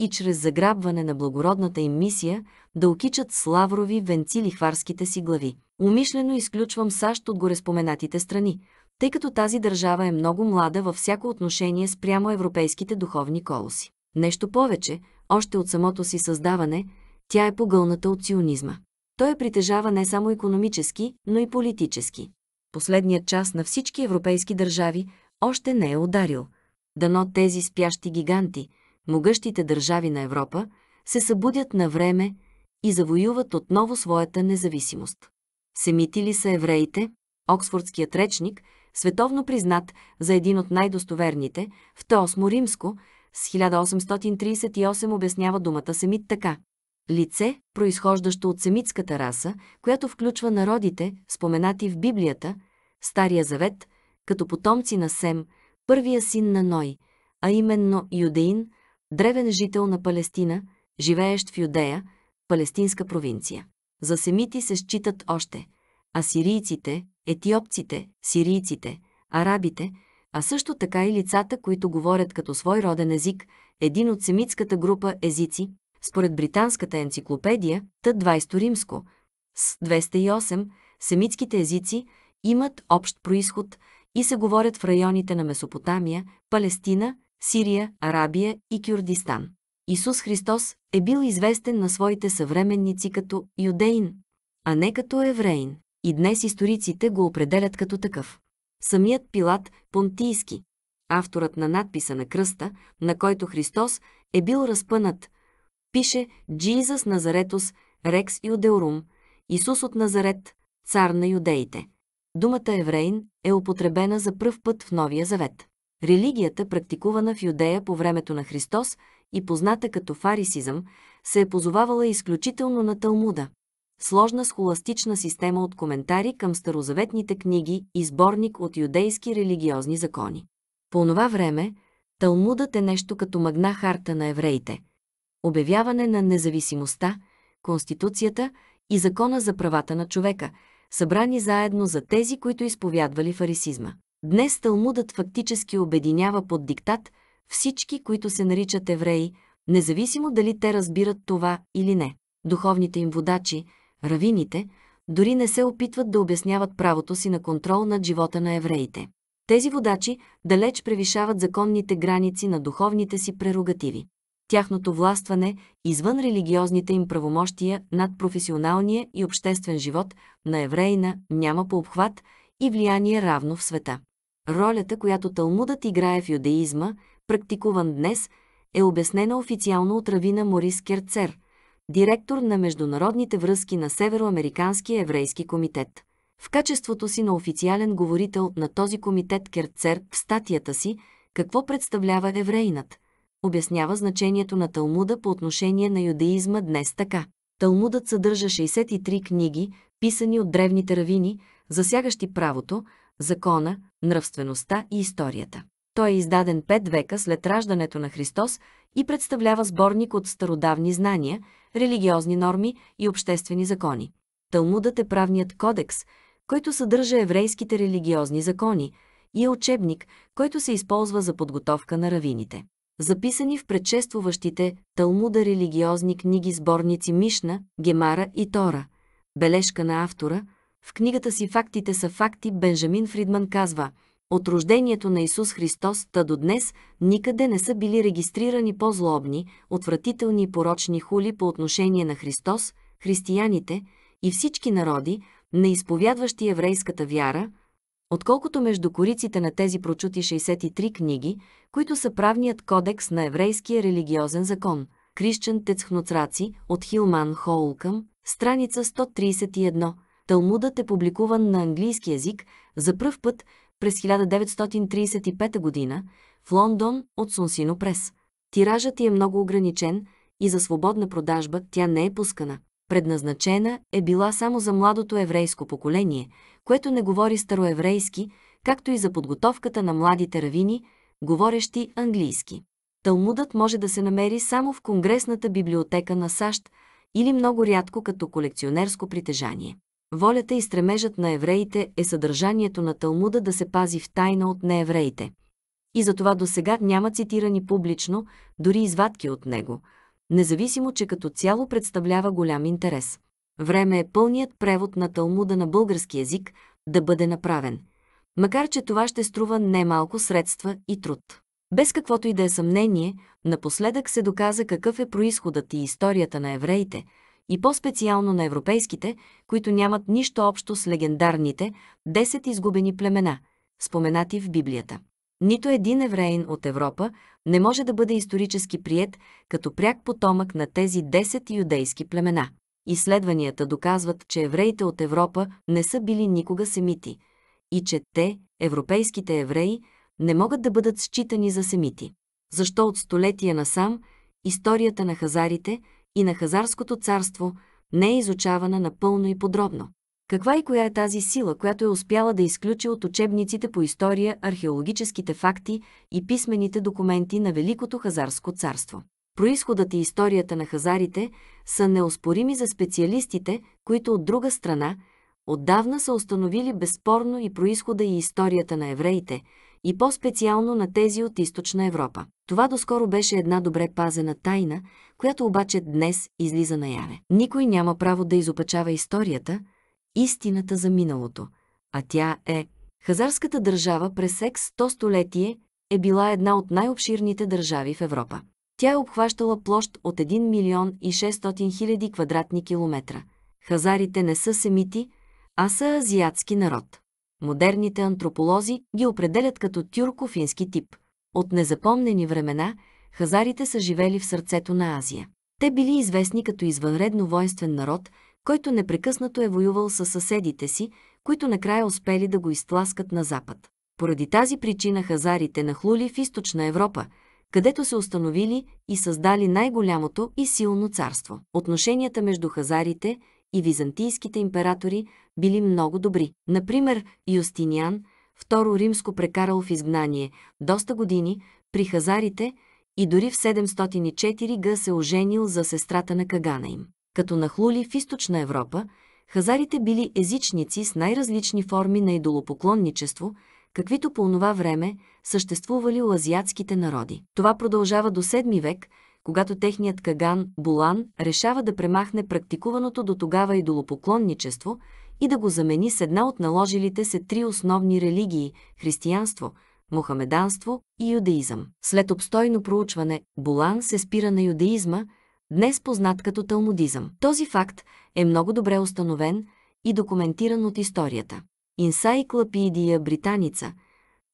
и чрез заграбване на благородната им мисия да окичат с лаврови венци лихварските си глави. Умишлено изключвам САЩ от гореспоменатите страни, тъй като тази държава е много млада във всяко отношение спрямо европейските духовни колоси. Нещо повече, още от самото си създаване, тя е погълната от сионизма. Той притежава не само економически, но и политически последният час на всички европейски държави още не е ударил. Дано тези спящи гиганти, могъщите държави на Европа, се събудят на време и завоюват отново своята независимост. Семити ли са евреите? Оксфордският речник, световно признат за един от най-достоверните, в Теосмо Римско, с 1838 обяснява думата семит така. Лице, произхождащо от семитската раса, която включва народите, споменати в Библията – Стария Завет, като потомци на Сем, първия син на Ной, а именно Юдеин, древен жител на Палестина, живеещ в Юдея, палестинска провинция. За семити се считат още асирийците, етиопците, сирийците, арабите, а също така и лицата, които говорят като свой роден език, един от семитската група езици, според британската енциклопедия, Т20 римско, с 208, семитските езици имат общ происход и се говорят в районите на Месопотамия, Палестина, Сирия, Арабия и Кюрдистан. Исус Христос е бил известен на своите съвременници като юдеин, а не като евреин. И днес историците го определят като такъв. Самият Пилат Понтийски, авторът на надписа на кръста, на който Христос е бил разпънат, пише «Jesus Назаретос, Рекс Юдеорум, Исус от Назарет, цар на юдеите». Думата евреин е употребена за пръв път в Новия завет. Религията, практикувана в Юдея по времето на Христос и позната като фарисизъм, се е позовавала изключително на Талмуда. Сложна схоластична система от коментари към старозаветните книги и сборник от юдейски религиозни закони. По това време, Талмудът е нещо като магна харта на евреите. Обявяване на независимостта, конституцията и закона за правата на човека – събрани заедно за тези, които изповядвали фарисизма. Днес Талмудът фактически обединява под диктат всички, които се наричат евреи, независимо дали те разбират това или не. Духовните им водачи, равините, дори не се опитват да обясняват правото си на контрол над живота на евреите. Тези водачи далеч превишават законните граници на духовните си прерогативи тяхното властване извън религиозните им правомощия над професионалния и обществен живот на еврейна няма по обхват и влияние равно в света. Ролята, която Талмудът играе в юдеизма, практикуван днес, е обяснена официално от равина Морис Керцер, директор на международните връзки на Североамериканския еврейски комитет. В качеството си на официален говорител на този комитет Керцер в статията си «Какво представлява еврейнат?» обяснява значението на Талмуда по отношение на юдеизма днес така. Талмудът съдържа 63 книги, писани от древните равини, засягащи правото, закона, нравствеността и историята. Той е издаден пет века след раждането на Христос и представлява сборник от стародавни знания, религиозни норми и обществени закони. Талмудът е правният кодекс, който съдържа еврейските религиозни закони и е учебник, който се използва за подготовка на равините записани в предшествуващите Талмуда религиозни книги сборници Мишна, Гемара и Тора. Бележка на автора – в книгата си «Фактите са факти» Бенджамин Фридман казва «От рождението на Исус Христос та до днес никъде не са били регистрирани по-злобни, отвратителни и порочни хули по отношение на Христос, християните и всички народи, неизповядващи еврейската вяра, отколкото между кориците на тези прочути 63 книги, които са правният кодекс на еврейския религиозен закон. Крищен Тецхноцраци от Хилман Хоулкъм, страница 131. Талмудът е публикуван на английски язик за пръв път през 1935 г. в Лондон от Сонсино Прес. Тиражът ти е много ограничен и за свободна продажба тя не е пускана. Предназначена е била само за младото еврейско поколение – което не говори староеврейски, както и за подготовката на младите равини, говорещи английски. Талмудът може да се намери само в Конгресната библиотека на САЩ или много рядко като колекционерско притежание. Волята и стремежът на евреите е съдържанието на Талмуда да се пази в тайна от неевреите. И затова до сега няма цитирани публично, дори извадки от него, независимо, че като цяло представлява голям интерес. Време е пълният превод на Талмуда на български язик да бъде направен, макар че това ще струва немалко средства и труд. Без каквото и да е съмнение, напоследък се доказа какъв е происходът и историята на евреите, и по-специално на европейските, които нямат нищо общо с легендарните 10 изгубени племена, споменати в Библията. Нито един евреин от Европа не може да бъде исторически прият като пряк потомък на тези 10 юдейски племена. Изследванията доказват, че евреите от Европа не са били никога семити и че те, европейските евреи, не могат да бъдат считани за семити. Защо от столетия насам историята на хазарите и на хазарското царство не е изучавана напълно и подробно? Каква и коя е тази сила, която е успяла да изключи от учебниците по история археологическите факти и писмените документи на Великото хазарско царство? происходът и историята на хазарите са неоспорими за специалистите, които от друга страна отдавна са установили безспорно и происхода и историята на евреите, и по-специално на тези от източна Европа. Това доскоро беше една добре пазена тайна, която обаче днес излиза наяве. Никой няма право да изопачава историята, истината за миналото, а тя е Хазарската държава през секс 100 столетие е била една от най-обширните държави в Европа. Тя е обхващала площ от 1 милион и 600 хиляди квадратни километра. Хазарите не са семити, а са азиатски народ. Модерните антрополози ги определят като тюркофински тип. От незапомнени времена хазарите са живели в сърцето на Азия. Те били известни като извънредно воинствен народ, който непрекъснато е воювал със съседите си, които накрая успели да го изтласкат на запад. Поради тази причина хазарите нахлули в източна Европа – където се установили и създали най-голямото и силно царство. Отношенията между хазарите и византийските императори били много добри. Например, Юстиниан, второ римско прекарал в изгнание доста години при хазарите и дори в 704 г. се оженил за сестрата на Кагана им. Като нахлули в източна Европа, хазарите били езичници с най-различни форми на идолопоклонничество – каквито по онова време съществували у азиатските народи. Това продължава до 7 век, когато техният каган Булан решава да премахне практикуваното до тогава идолопоклонничество и да го замени с една от наложилите се три основни религии – християнство, мухамеданство и юдеизъм. След обстойно проучване, Булан се спира на юдеизма, днес познат като талмудизъм. Този факт е много добре установен и документиран от историята. Инсайклопедия Британица,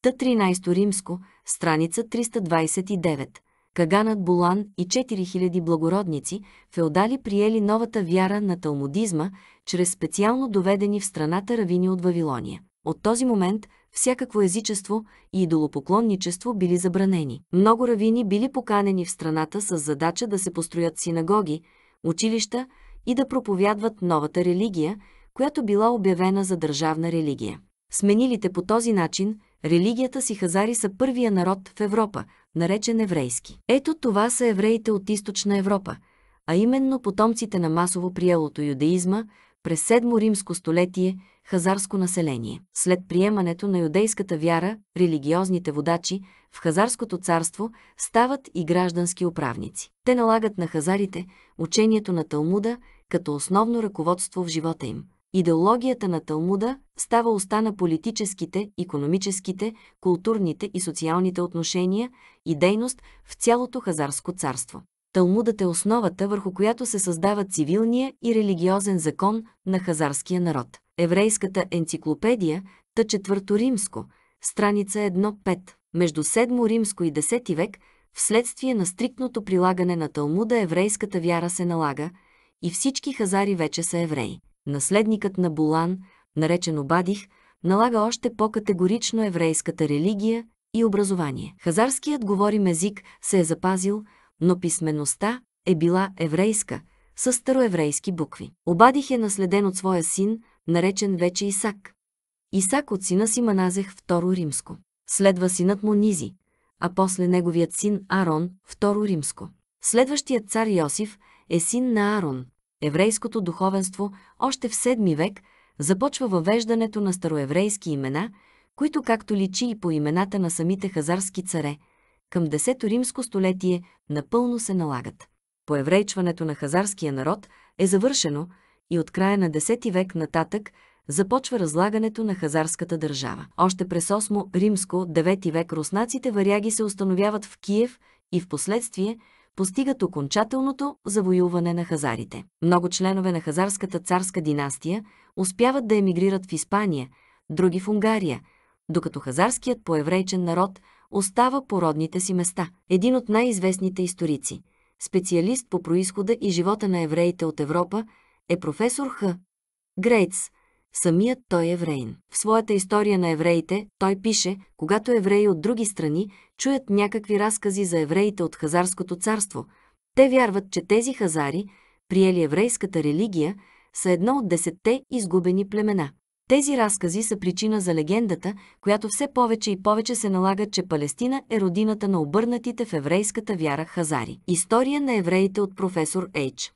Т. 13 римско, страница 329. Каганът Булан и 4000 благородници, феодали приели новата вяра на талмудизма, чрез специално доведени в страната равини от Вавилония. От този момент всякакво езичество и идолопоклонничество били забранени. Много равини били поканени в страната с задача да се построят синагоги, училища и да проповядват новата религия, която била обявена за държавна религия. Сменилите по този начин религията си хазари са първия народ в Европа, наречен еврейски. Ето това са евреите от източна Европа, а именно потомците на масово приелото юдеизма през седмо римско столетие хазарско население. След приемането на юдейската вяра, религиозните водачи в хазарското царство стават и граждански управници. Те налагат на хазарите учението на Талмуда като основно ръководство в живота им – Идеологията на Талмуда става уста на политическите, економическите, културните и социалните отношения и дейност в цялото Хазарско царство. Талмудът е основата, върху която се създава цивилния и религиозен закон на хазарския народ. Еврейската енциклопедия, та четвърто римско, страница 1-5, между 7 римско и 10 век, вследствие на стриктното прилагане на Талмуда еврейската вяра се налага и всички хазари вече са евреи наследникът на Булан, наречен Обадих, налага още по-категорично еврейската религия и образование. Хазарският говорим език се е запазил, но писмеността е била еврейска, с староеврейски букви. Обадих е наследен от своя син, наречен вече Исак. Исак от сина си Маназех второ римско. Следва синът му Низи, а после неговият син Арон, второ римско. Следващият цар Йосиф е син на Арон, еврейското духовенство още в 7 век започва въвеждането на староеврейски имена, които както личи и по имената на самите хазарски царе, към 10-то римско столетие напълно се налагат. Поеврейчването на хазарския народ е завършено и от края на 10 век нататък започва разлагането на хазарската държава. Още през 8 римско 9 век руснаците варяги се установяват в Киев и в последствие – постигат окончателното завоюване на хазарите. Много членове на хазарската царска династия успяват да емигрират в Испания, други в Унгария, докато хазарският поеврейчен народ остава по родните си места. Един от най-известните историци, специалист по происхода и живота на евреите от Европа, е професор Х. Грейц, Самият той евреин. В своята история на евреите той пише, когато евреи от други страни чуят някакви разкази за евреите от Хазарското царство, те вярват, че тези хазари, приели еврейската религия, са едно от десетте изгубени племена. Тези разкази са причина за легендата, която все повече и повече се налага, че Палестина е родината на обърнатите в еврейската вяра хазари. История на евреите от професор Ейч.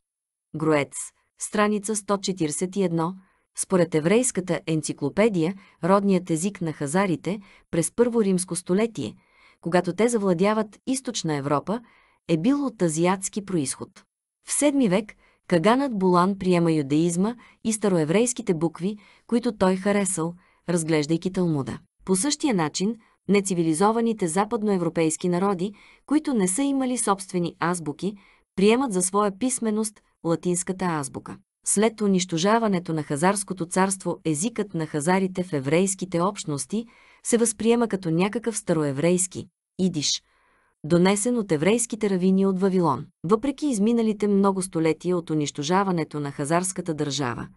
Груец. Страница 141. Според еврейската енциклопедия, родният език на хазарите през първо римско столетие, когато те завладяват източна Европа, е бил от азиатски происход. В 7 век Каганът Булан приема юдеизма и староеврейските букви, които той харесал, разглеждайки Талмуда. По същия начин, нецивилизованите западноевропейски народи, които не са имали собствени азбуки, приемат за своя писменост латинската азбука. След унищожаването на хазарското царство езикът на хазарите в еврейските общности се възприема като някакъв староеврейски – идиш, донесен от еврейските равини от Вавилон. Въпреки изминалите много столетия от унищожаването на хазарската държава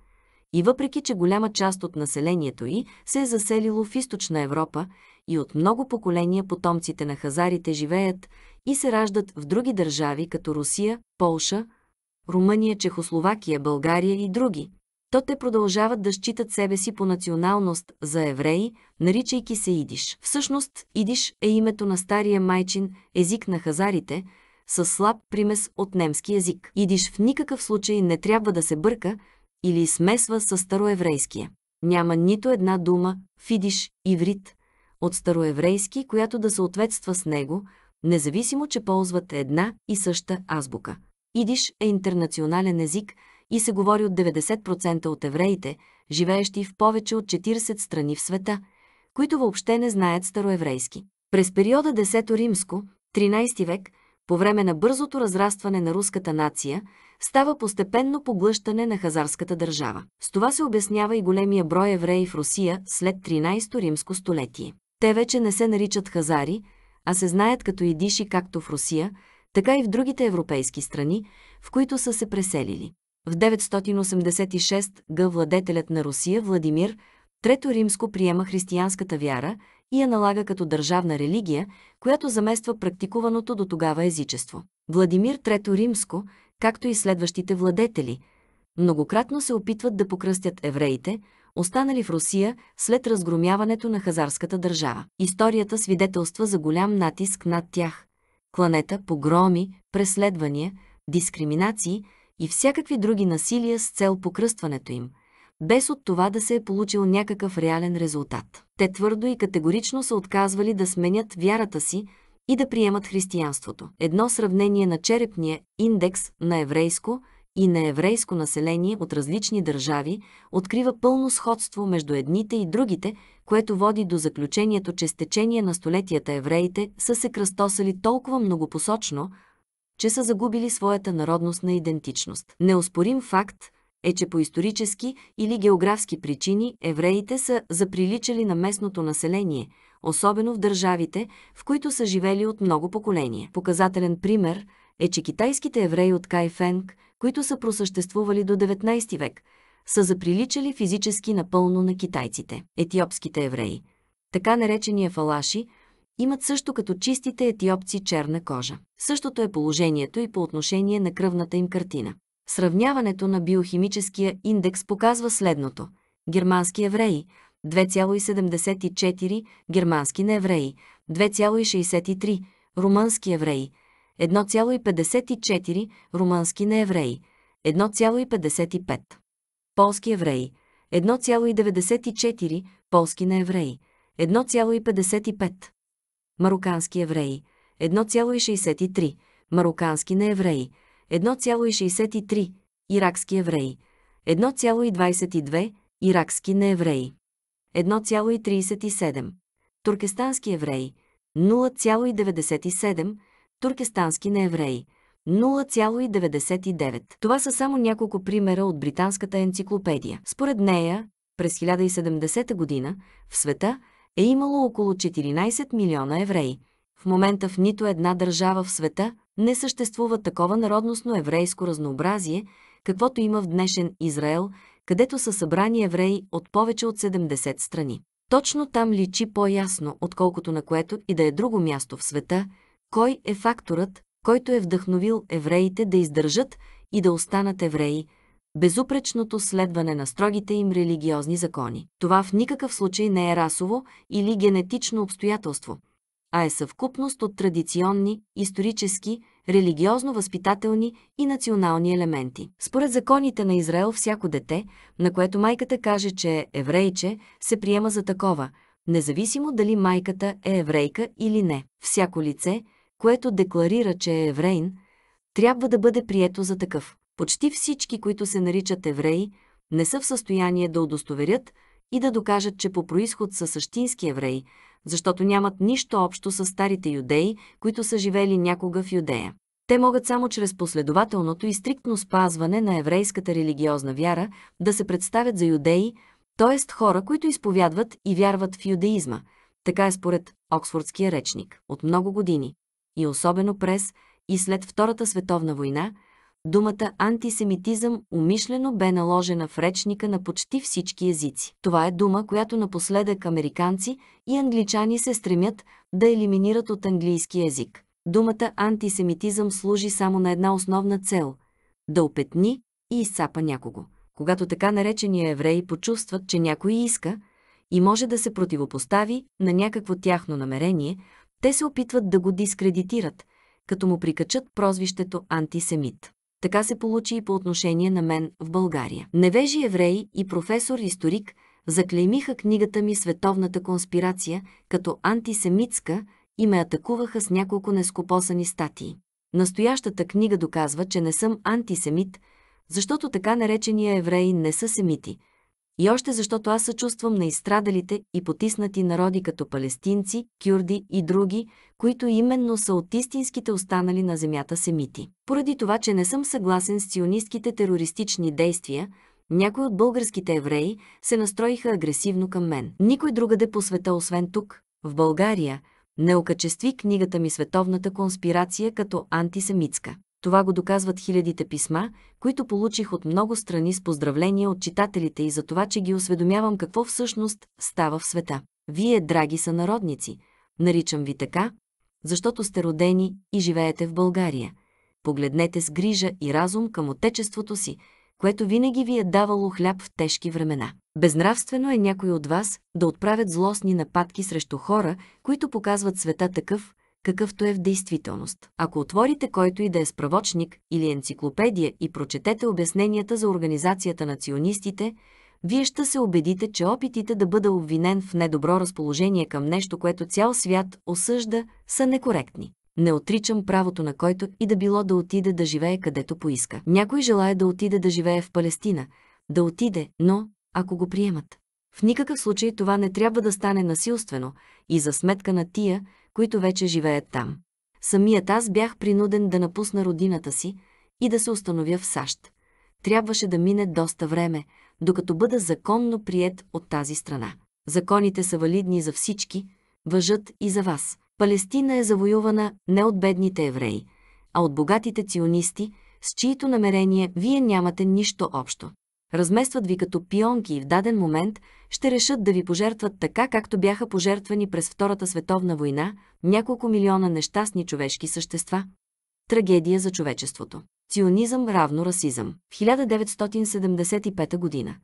и въпреки, че голяма част от населението й се е заселило в източна Европа и от много поколения потомците на хазарите живеят и се раждат в други държави като Русия, Полша, Румъния, Чехословакия, България и други. То те продължават да считат себе си по националност за евреи, наричайки се идиш. Всъщност, идиш е името на стария майчин език на хазарите, с слаб примес от немски език. Идиш в никакъв случай не трябва да се бърка или смесва с староеврейския. Няма нито една дума в идиш, иврит, от староеврейски, която да съответства с него, независимо, че ползват една и съща азбука. Идиш е интернационален език и се говори от 90% от евреите, живеещи в повече от 40 страни в света, които въобще не знаят староеврейски. През периода 10 римско, 13 век, по време на бързото разрастване на руската нация, става постепенно поглъщане на хазарската държава. С това се обяснява и големия брой евреи в Русия след 13-то римско столетие. Те вече не се наричат хазари, а се знаят като идиши както в Русия – така и в другите европейски страни, в които са се преселили. В 986 г. владетелят на Русия Владимир Трето римско приема християнската вяра и я налага като държавна религия, която замества практикуваното до тогава езичество. Владимир Трето римско, както и следващите владетели, многократно се опитват да покръстят евреите, останали в Русия след разгромяването на хазарската държава. Историята свидетелства за голям натиск над тях, кланета, погроми, преследвания, дискриминации и всякакви други насилия с цел покръстването им, без от това да се е получил някакъв реален резултат. Те твърдо и категорично са отказвали да сменят вярата си и да приемат християнството. Едно сравнение на черепния индекс на еврейско и на еврейско население от различни държави открива пълно сходство между едните и другите което води до заключението, че с течение на столетията евреите са се кръстосали толкова многопосочно, че са загубили своята народностна идентичност. Неоспорим факт е, че по исторически или географски причини евреите са заприличали на местното население, особено в държавите, в които са живели от много поколения. Показателен пример е, че китайските евреи от Кайфенг, които са просъществували до 19 век, са заприличали физически напълно на китайците, етиопските евреи. Така наречения фалаши имат също като чистите етиопци черна кожа. Същото е положението и по отношение на кръвната им картина. Сравняването на биохимическия индекс показва следното. Германски евреи 2,74, германски неевреи 2,63, румънски евреи 1,54, румънски неевреи 1,55 полски евреи, 1,94 полски на евреи, 1,55 марокански евреи, 1,63 марокански на евреи, 1,63 иракски евреи, 1,22 иракски на евреи, 1,37 туркестански евреи, 0,97 туркестански на евреи, 1,37 0,99. Това са само няколко примера от британската енциклопедия. Според нея, през 1070 година в света е имало около 14 милиона евреи. В момента в нито една държава в света не съществува такова народностно еврейско разнообразие, каквото има в днешен Израел, където са събрани евреи от повече от 70 страни. Точно там личи по-ясно, отколкото на което и да е друго място в света, кой е факторът, който е вдъхновил евреите да издържат и да останат евреи, безупречното следване на строгите им религиозни закони. Това в никакъв случай не е расово или генетично обстоятелство, а е съвкупност от традиционни, исторически, религиозно-възпитателни и национални елементи. Според законите на Израел всяко дете, на което майката каже, че е еврейче, се приема за такова, независимо дали майката е еврейка или не. Всяко лице – което декларира, че е евреин, трябва да бъде прието за такъв. Почти всички, които се наричат евреи, не са в състояние да удостоверят и да докажат, че по происход са същински евреи, защото нямат нищо общо с старите юдеи, които са живели някога в Юдея. Те могат само чрез последователното и стриктно спазване на еврейската религиозна вяра да се представят за юдеи, т.е. хора, които изповядват и вярват в юдеизма. Така е според Оксфордския речник от много години и особено през и след Втората световна война, думата антисемитизъм умишлено бе наложена в речника на почти всички езици. Това е дума, която напоследък американци и англичани се стремят да елиминират от английски език. Думата антисемитизъм служи само на една основна цел – да опетни и изцапа някого. Когато така наречения евреи почувстват, че някой иска и може да се противопостави на някакво тяхно намерение – те се опитват да го дискредитират, като му прикачат прозвището антисемит. Така се получи и по отношение на мен в България. Невежи евреи и професор-историк заклеймиха книгата ми «Световната конспирация» като антисемитска и ме атакуваха с няколко нескопосани статии. Настоящата книга доказва, че не съм антисемит, защото така наречения евреи не са семити – и още защото аз съчувствам на изстрадалите и потиснати народи като палестинци, кюрди и други, които именно са от истинските останали на земята семити. Поради това, че не съм съгласен с сионистските терористични действия, някои от българските евреи се настроиха агресивно към мен. Никой другаде по света, освен тук, в България, не окачестви книгата ми «Световната конспирация» като антисемитска. Това го доказват хилядите писма, които получих от много страни с поздравления от читателите и за това, че ги осведомявам какво всъщност става в света. Вие, драги сънародници, наричам ви така, защото сте родени и живеете в България. Погледнете с грижа и разум към отечеството си, което винаги ви е давало хляб в тежки времена. Безнравствено е някой от вас да отправят злостни нападки срещу хора, които показват света такъв, какъвто е в действителност. Ако отворите който и да е справочник или енциклопедия и прочетете обясненията за организацията на ционистите, вие ще се убедите, че опитите да бъда обвинен в недобро разположение към нещо, което цял свят осъжда, са некоректни. Не отричам правото на който и да било да отиде да живее където поиска. Някой желая да отиде да живее в Палестина, да отиде, но ако го приемат. В никакъв случай това не трябва да стане насилствено и за сметка на тия, които вече живеят там. Самият аз бях принуден да напусна родината си и да се установя в САЩ. Трябваше да мине доста време, докато бъда законно прият от тази страна. Законите са валидни за всички, въжат и за вас. Палестина е завоювана не от бедните евреи, а от богатите ционисти, с чието намерение вие нямате нищо общо. Разместват ви като пионки и в даден момент – ще решат да ви пожертват така, както бяха пожертвани през Втората световна война няколко милиона нещастни човешки същества. Трагедия за човечеството. Ционизъм равно расизъм. 1975 година.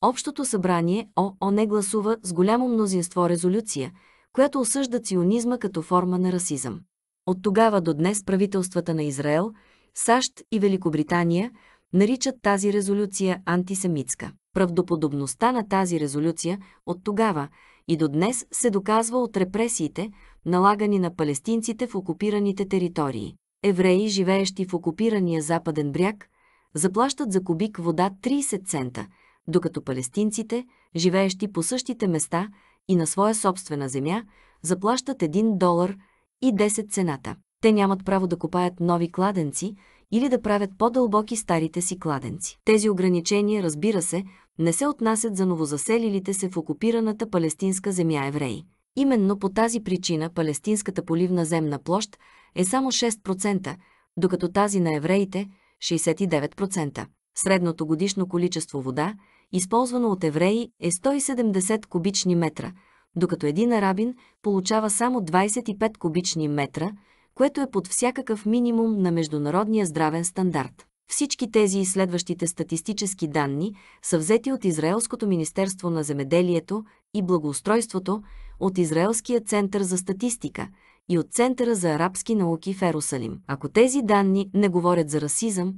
Общото събрание ООН гласува с голямо мнозинство резолюция, която осъжда ционизма като форма на расизъм. От тогава до днес правителствата на Израел, САЩ и Великобритания наричат тази резолюция антисемитска. Правдоподобността на тази резолюция от тогава и до днес се доказва от репресиите, налагани на палестинците в окупираните територии. Евреи, живеещи в окупирания западен бряг, заплащат за кубик вода 30 цента, докато палестинците, живеещи по същите места и на своя собствена земя, заплащат 1 долар и 10 цената. Те нямат право да купаят нови кладенци или да правят по-дълбоки старите си кладенци. Тези ограничения, разбира се, не се отнасят за новозаселилите се в окупираната палестинска земя евреи. Именно по тази причина палестинската поливна земна площ е само 6%, докато тази на евреите – 69%. Средното годишно количество вода, използвано от евреи, е 170 кубични метра, докато един арабин получава само 25 кубични метра, което е под всякакъв минимум на международния здравен стандарт. Всички тези и следващите статистически данни са взети от Израелското Министерство на земеделието и благоустройството, от Израелския център за статистика и от Центъра за арабски науки в Ерусалим. Ако тези данни не говорят за расизъм,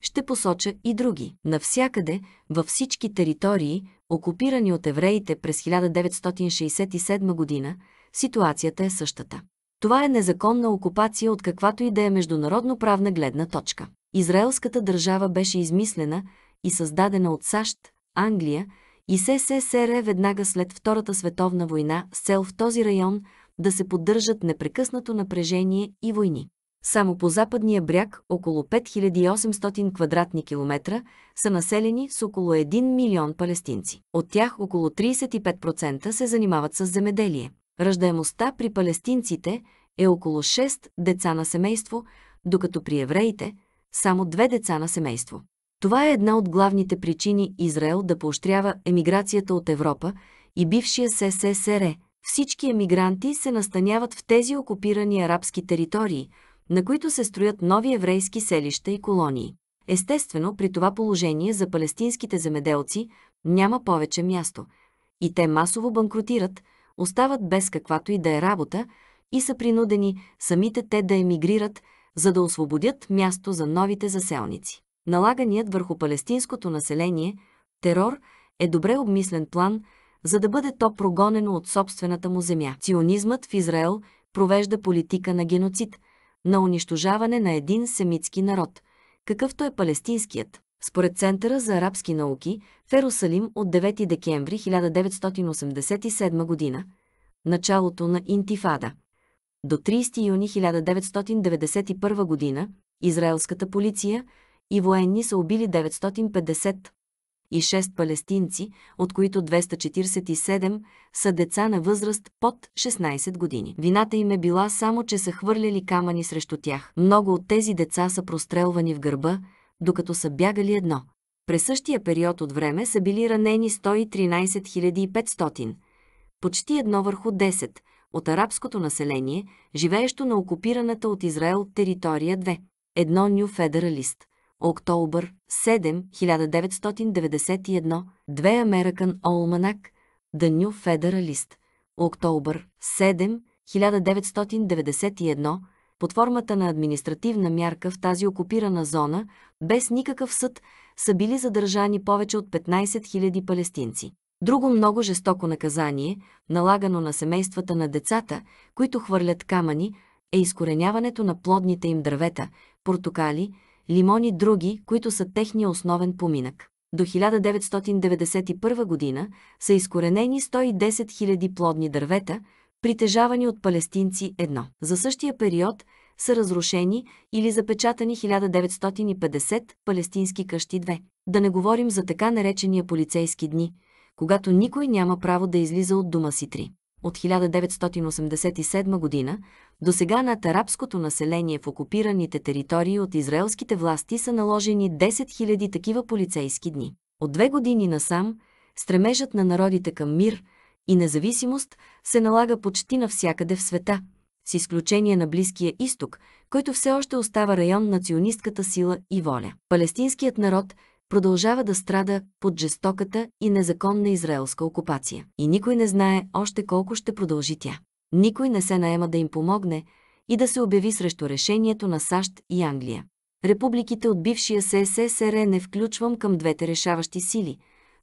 ще посоча и други. Навсякъде, във всички територии, окупирани от евреите през 1967 година, ситуацията е същата. Това е незаконна окупация от каквато и да е международно правна гледна точка. Израелската държава беше измислена и създадена от САЩ, Англия и СССР веднага след Втората световна война с цел в този район да се поддържат непрекъснато напрежение и войни. Само по западния бряг около 5800 квадратни километра са населени с около 1 милион палестинци. От тях около 35% се занимават с земеделие. Раждаемостта при палестинците е около 6 деца на семейство, докато при евреите – само две деца на семейство. Това е една от главните причини Израел да поощрява емиграцията от Европа и бившия СССР. Всички емигранти се настаняват в тези окупирани арабски територии, на които се строят нови еврейски селища и колонии. Естествено, при това положение за палестинските земеделци няма повече място. И те масово банкротират, остават без каквато и да е работа и са принудени самите те да емигрират – за да освободят място за новите заселници. Налаганият върху палестинското население терор е добре обмислен план, за да бъде то прогонено от собствената му земя. Ционизмът в Израел провежда политика на геноцид, на унищожаване на един семитски народ, какъвто е палестинският. Според Центъра за арабски науки в Ерусалим от 9 декември 1987 г. началото на интифада. До 30 юни 1991 година израелската полиция и военни са убили 950 и 6 палестинци, от които 247 са деца на възраст под 16 години. Вината им е била само, че са хвърляли камъни срещу тях. Много от тези деца са прострелвани в гърба, докато са бягали едно. През същия период от време са били ранени 113 500, почти едно върху 10, от арабското население, живеещо на окупираната от Израел територия 2. Едно Ню Федералист. Октобър 7, 1991. Две Американ Олманак The New Federalist. Октобър 7, 1991 под формата на административна мярка в тази окупирана зона, без никакъв съд, са били задържани повече от 15 000 палестинци. Друго много жестоко наказание, налагано на семействата на децата, които хвърлят камъни, е изкореняването на плодните им дървета, портокали, лимони други, които са техния основен поминък. До 1991 година са изкоренени 110 000 плодни дървета, притежавани от палестинци едно. За същия период са разрушени или запечатани 1950 палестински къщи две. Да не говорим за така наречения полицейски дни – когато никой няма право да излиза от дома си три. От 1987 година до сега над арабското население в окупираните територии от израелските власти са наложени 10 000 такива полицейски дни. От две години насам стремежът на народите към мир и независимост се налага почти навсякъде в света, с изключение на Близкия изток, който все още остава район на ционистката сила и воля. Палестинският народ продължава да страда под жестоката и незаконна израелска окупация. И никой не знае още колко ще продължи тя. Никой не се наема да им помогне и да се обяви срещу решението на САЩ и Англия. Републиките от бившия СССР не включвам към двете решаващи сили,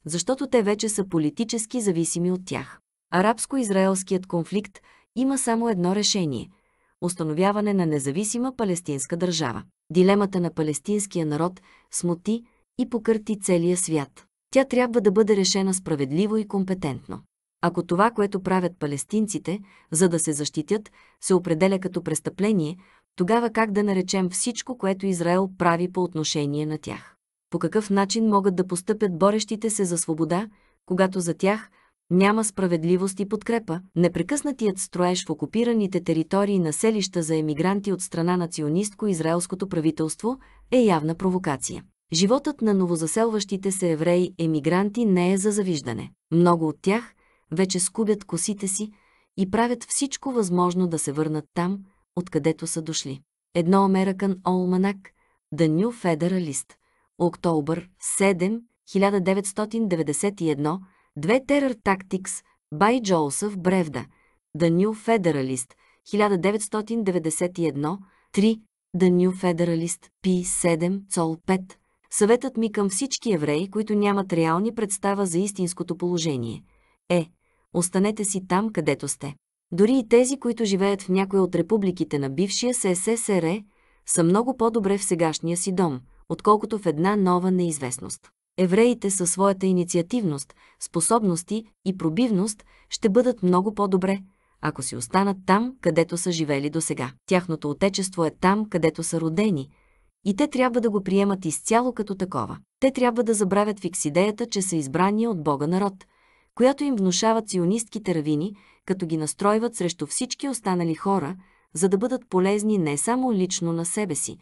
защото те вече са политически зависими от тях. Арабско-израелският конфликт има само едно решение – установяване на независима палестинска държава. Дилемата на палестинския народ смути и покърти целия свят. Тя трябва да бъде решена справедливо и компетентно. Ако това, което правят палестинците, за да се защитят, се определя като престъпление, тогава как да наречем всичко, което Израел прави по отношение на тях? По какъв начин могат да постъпят борещите се за свобода, когато за тях няма справедливост и подкрепа? Непрекъснатият строеж в окупираните територии на селища за емигранти от страна на ционистко-израелското правителство е явна провокация. Животът на новозаселващите се евреи емигранти не е за завиждане. Много от тях вече скубят косите си и правят всичко възможно да се върнат там, откъдето са дошли. Едно American Almanac, The New Federalist, Октобър 7, 1991, Две Terror Tactics, by Joseph Бревда, The New Federalist, 1991, 3 The New Federalist, P7, Цол 5, Съветът ми към всички евреи, които нямат реални представа за истинското положение, е останете си там, където сте. Дори и тези, които живеят в някоя от републиките на бившия СССР, е, са много по-добре в сегашния си дом, отколкото в една нова неизвестност. Евреите със своята инициативност, способности и пробивност ще бъдат много по-добре, ако си останат там, където са живели досега. Тяхното отечество е там, където са родени – и те трябва да го приемат изцяло като такова. Те трябва да забравят фикс идеята, че са избрани от Бога народ, която им внушават сионистките равини, като ги настройват срещу всички останали хора, за да бъдат полезни не само лично на себе си,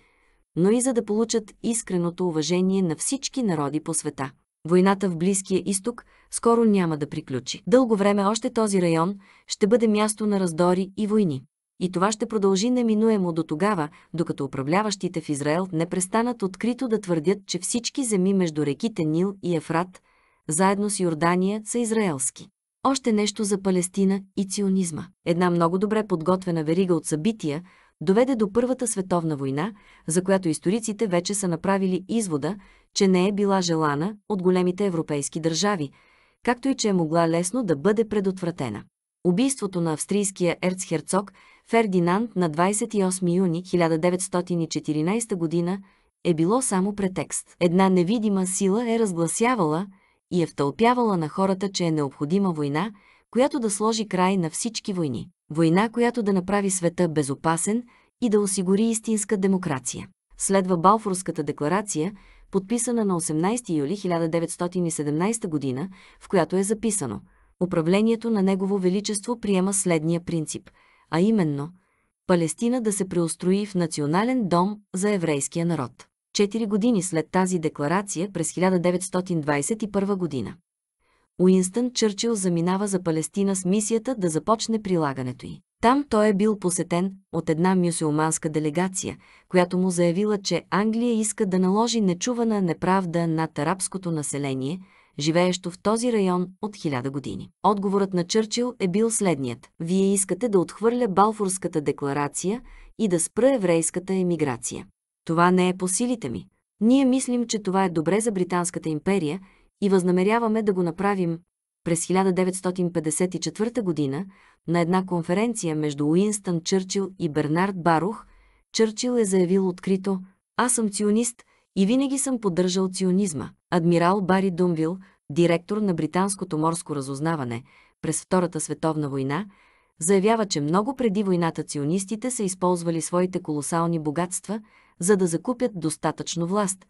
но и за да получат искреното уважение на всички народи по света. Войната в Близкия изток скоро няма да приключи. Дълго време още този район ще бъде място на раздори и войни. И това ще продължи неминуемо до тогава, докато управляващите в Израел не престанат открито да твърдят, че всички земи между реките Нил и Ефрат, заедно с Йордания, са израелски. Още нещо за Палестина и ционизма. Една много добре подготвена верига от събития доведе до Първата световна война, за която историците вече са направили извода, че не е била желана от големите европейски държави, както и че е могла лесно да бъде предотвратена. Убийството на австрийския ерцхерцог Фердинанд на 28 юни 1914 г. е било само претекст. Една невидима сила е разгласявала и е втълпявала на хората, че е необходима война, която да сложи край на всички войни. Война, която да направи света безопасен и да осигури истинска демокрация. Следва Балфурската декларация, подписана на 18 юли 1917 г., в която е записано – управлението на Негово Величество приема следния принцип – а именно Палестина да се преустрои в национален дом за еврейския народ. Четири години след тази декларация през 1921 година. Уинстън Чърчил заминава за Палестина с мисията да започне прилагането й. Там той е бил посетен от една мюсюлманска делегация, която му заявила, че Англия иска да наложи нечувана неправда над арабското население – живеещо в този район от хиляда години. Отговорът на Чърчил е бил следният. Вие искате да отхвърля Балфурската декларация и да спра еврейската емиграция. Това не е по силите ми. Ние мислим, че това е добре за Британската империя и възнамеряваме да го направим, през 1954 година на една конференция между Уинстън Чърчил и Бернард Барух, Чърчил е заявил открито «Аз съм ционист и винаги съм поддържал ционизма. Адмирал Бари Думвил, директор на британското морско разузнаване през Втората световна война, заявява, че много преди войната ционистите са използвали своите колосални богатства, за да закупят достатъчно власт,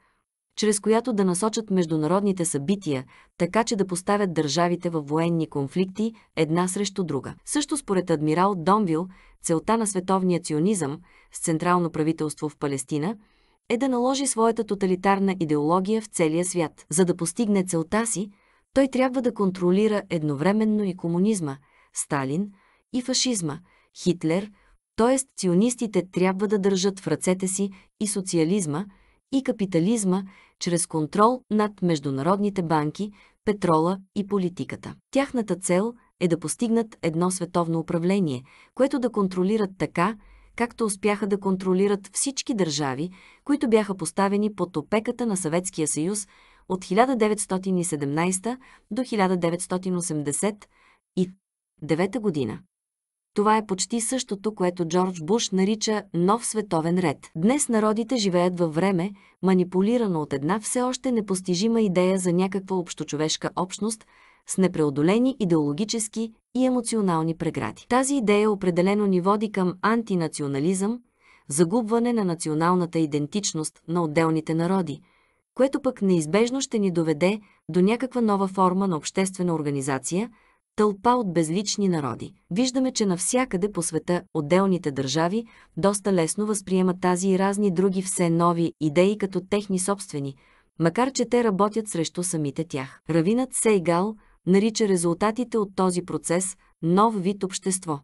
чрез която да насочат международните събития, така че да поставят държавите във военни конфликти една срещу друга. Също според адмирал Домвил, целта на световния ционизъм с централно правителство в Палестина – е да наложи своята тоталитарна идеология в целия свят. За да постигне целта си, той трябва да контролира едновременно и комунизма, Сталин и фашизма, Хитлер, т.е. ционистите трябва да държат в ръцете си и социализма, и капитализма чрез контрол над международните банки, петрола и политиката. Тяхната цел е да постигнат едно световно управление, което да контролират така, както успяха да контролират всички държави, които бяха поставени под опеката на Съветския съюз от 1917 до 1989 година. Това е почти същото, което Джордж Буш нарича нов световен ред. Днес народите живеят във време, манипулирано от една все още непостижима идея за някаква общочовешка общност – с непреодолени идеологически и емоционални прегради. Тази идея определено ни води към антинационализъм, загубване на националната идентичност на отделните народи, което пък неизбежно ще ни доведе до някаква нова форма на обществена организация, тълпа от безлични народи. Виждаме, че навсякъде по света отделните държави доста лесно възприемат тази и разни други все нови идеи като техни собствени, макар че те работят срещу самите тях. Равинът Сейгал – нарича резултатите от този процес нов вид общество,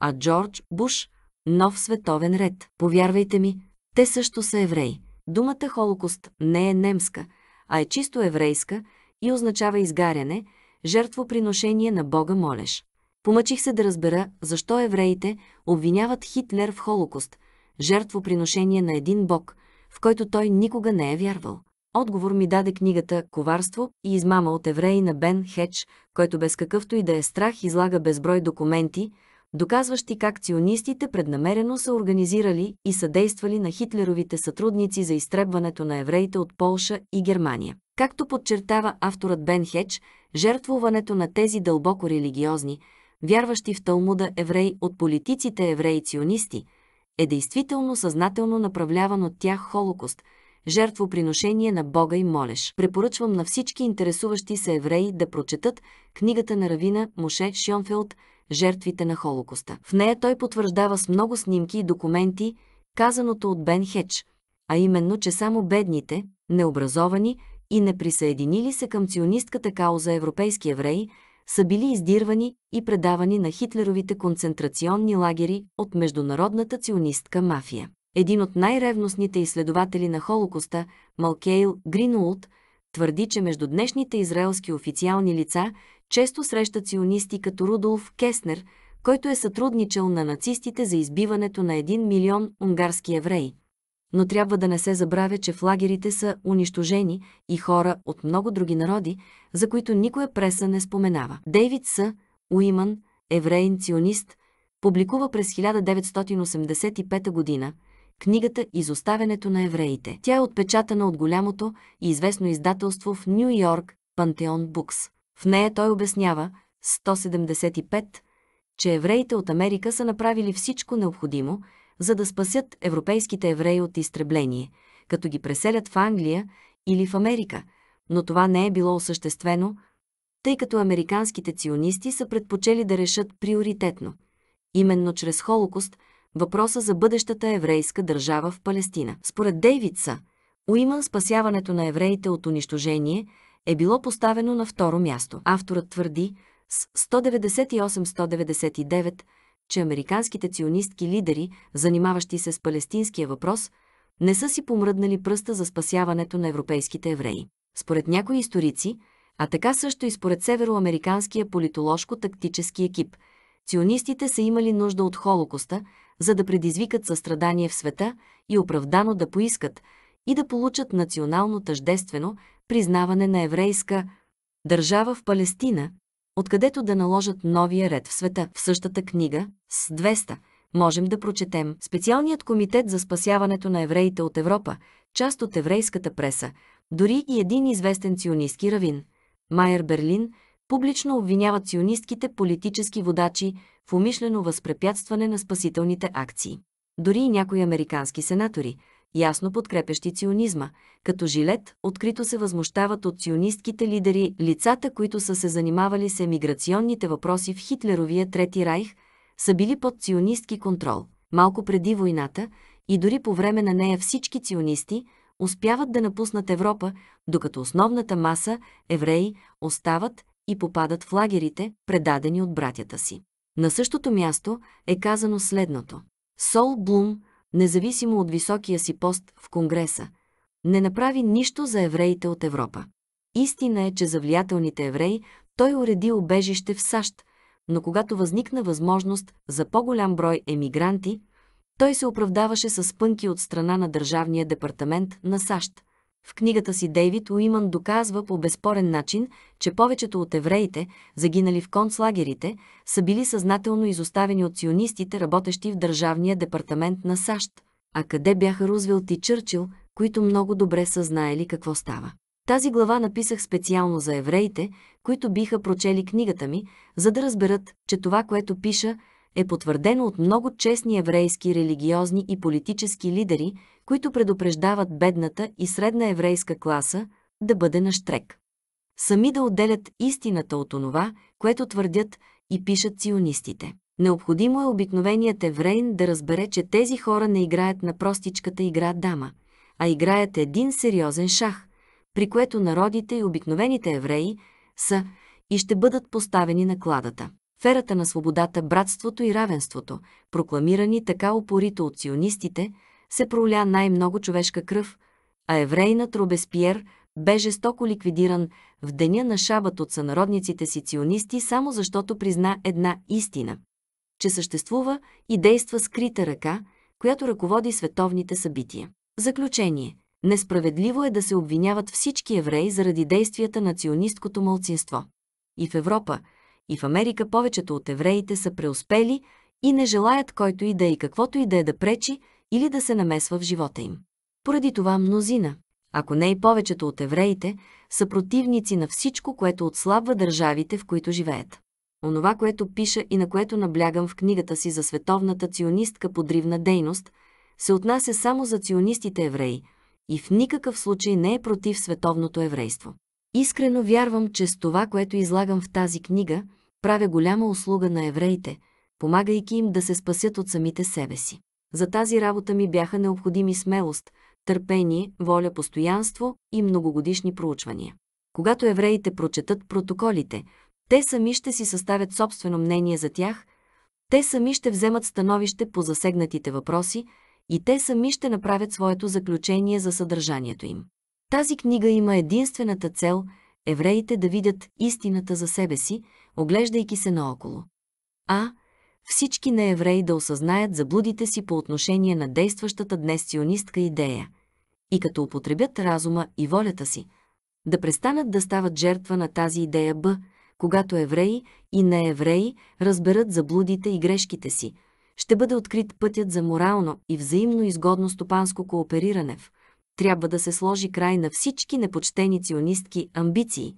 а Джордж Буш – нов световен ред. Повярвайте ми, те също са евреи. Думата Холокост не е немска, а е чисто еврейска и означава изгаряне, жертвоприношение на Бога молеш. Помъчих се да разбера защо евреите обвиняват Хитлер в Холокост, жертвоприношение на един Бог, в който той никога не е вярвал. Отговор ми даде книгата «Коварство и измама от евреи» на Бен Хедж, който без какъвто и да е страх излага безброй документи, доказващи как ционистите преднамерено са организирали и съдействали на хитлеровите сътрудници за изтребването на евреите от Полша и Германия. Както подчертава авторът Бен Хедж, жертвуването на тези дълбоко религиозни, вярващи в Талмуда евреи от политиците евреи-ционисти, е действително съзнателно направляван от тях Холокост – жертвоприношение на Бога и молеш. Препоръчвам на всички интересуващи се евреи да прочетат книгата на равина Моше Шионфелд «Жертвите на Холокоста». В нея той потвърждава с много снимки и документи казаното от Бен Хеч, а именно, че само бедните, необразовани и не присъединили се към ционистката кауза европейски евреи, са били издирвани и предавани на хитлеровите концентрационни лагери от международната ционистка мафия. Един от най-ревностните изследователи на Холокоста, Малкейл Гринулт, твърди, че между днешните израелски официални лица често срещат сионисти като Рудолф Кеснер, който е сътрудничал на нацистите за избиването на един милион унгарски евреи. Но трябва да не се забравя, че в лагерите са унищожени и хора от много други народи, за които никоя преса не споменава. Дейвид С. Уиман, евреин ционист, публикува през 1985 година – книгата «Изоставянето на евреите». Тя е отпечатана от голямото и известно издателство в Нью Йорк Пантеон Букс. В нея той обяснява 175, че евреите от Америка са направили всичко необходимо, за да спасят европейските евреи от изтребление, като ги преселят в Англия или в Америка, но това не е било осъществено, тъй като американските ционисти са предпочели да решат приоритетно, именно чрез Холокост – въпроса за бъдещата еврейска държава в Палестина. Според Дейвидса, Уиман спасяването на евреите от унищожение е било поставено на второ място. Авторът твърди с 198-199, че американските ционистки лидери, занимаващи се с палестинския въпрос, не са си помръднали пръста за спасяването на европейските евреи. Според някои историци, а така също и според североамериканския политоложко-тактически екип – Сионистите са имали нужда от Холокоста, за да предизвикат състрадание в света и оправдано да поискат и да получат национално тъждествено признаване на еврейска държава в Палестина, откъдето да наложат новия ред в света. В същата книга с 200 можем да прочетем Специалният комитет за спасяването на евреите от Европа, част от еврейската преса, дори и един известен ционистки равин, Майер Берлин, публично обвиняват сионистките политически водачи в умишлено възпрепятстване на спасителните акции. Дори и някои американски сенатори, ясно подкрепящи ционизма, като жилет, открито се възмущават от сионистките лидери, лицата, които са се занимавали с емиграционните въпроси в Хитлеровия Трети райх, са били под ционистки контрол. Малко преди войната и дори по време на нея всички ционисти успяват да напуснат Европа, докато основната маса евреи остават и попадат в лагерите, предадени от братята си. На същото място е казано следното. Сол Блум, независимо от високия си пост в Конгреса, не направи нищо за евреите от Европа. Истина е, че за влиятелните евреи той уреди обежище в САЩ, но когато възникна възможност за по-голям брой емигранти, той се оправдаваше с пънки от страна на Държавния департамент на САЩ – в книгата си Дейвид Уиман доказва по безспорен начин, че повечето от евреите, загинали в концлагерите, са били съзнателно изоставени от сионистите, работещи в Държавния департамент на САЩ. А къде бяха Рузвелт и Чърчил, които много добре са знаели какво става? Тази глава написах специално за евреите, които биха прочели книгата ми, за да разберат, че това, което пиша, е потвърдено от много честни еврейски религиозни и политически лидери, които предупреждават бедната и средна еврейска класа да бъде на штрек. Сами да отделят истината от онова, което твърдят и пишат ционистите. Необходимо е обикновеният еврейн да разбере, че тези хора не играят на простичката игра дама, а играят един сериозен шах, при което народите и обикновените евреи са и ще бъдат поставени на кладата сферата на свободата, братството и равенството, прокламирани така опорито от сионистите, се проля най-много човешка кръв, а еврейнат Робеспиер бе жестоко ликвидиран в деня на шабът от сънародниците си ционисти само защото призна една истина – че съществува и действа скрита ръка, която ръководи световните събития. Заключение – Несправедливо е да се обвиняват всички евреи заради действията на ционисткото мълцинство. И в Европа – и в Америка повечето от евреите са преуспели и не желаят който и да е и каквото и да е да пречи или да се намесва в живота им. Поради това мнозина, ако не и повечето от евреите, са противници на всичко, което отслабва държавите, в които живеят. Онова, което пиша и на което наблягам в книгата си за световната ционистка подривна дейност, се отнася само за ционистите евреи и в никакъв случай не е против световното еврейство. Искрено вярвам, че с това, което излагам в тази книга – правя голяма услуга на евреите, помагайки им да се спасят от самите себе си. За тази работа ми бяха необходими смелост, търпение, воля, постоянство и многогодишни проучвания. Когато евреите прочетат протоколите, те сами ще си съставят собствено мнение за тях, те сами ще вземат становище по засегнатите въпроси и те сами ще направят своето заключение за съдържанието им. Тази книга има единствената цел евреите да видят истината за себе си – оглеждайки се наоколо. А. Всички неевреи да осъзнаят заблудите си по отношение на действащата днес сионистка идея и като употребят разума и волята си, да престанат да стават жертва на тази идея Б, когато евреи и неевреи разберат заблудите и грешките си, ще бъде открит пътят за морално и взаимно изгодно стопанско коопериране в трябва да се сложи край на всички непочтени ционистки амбиции,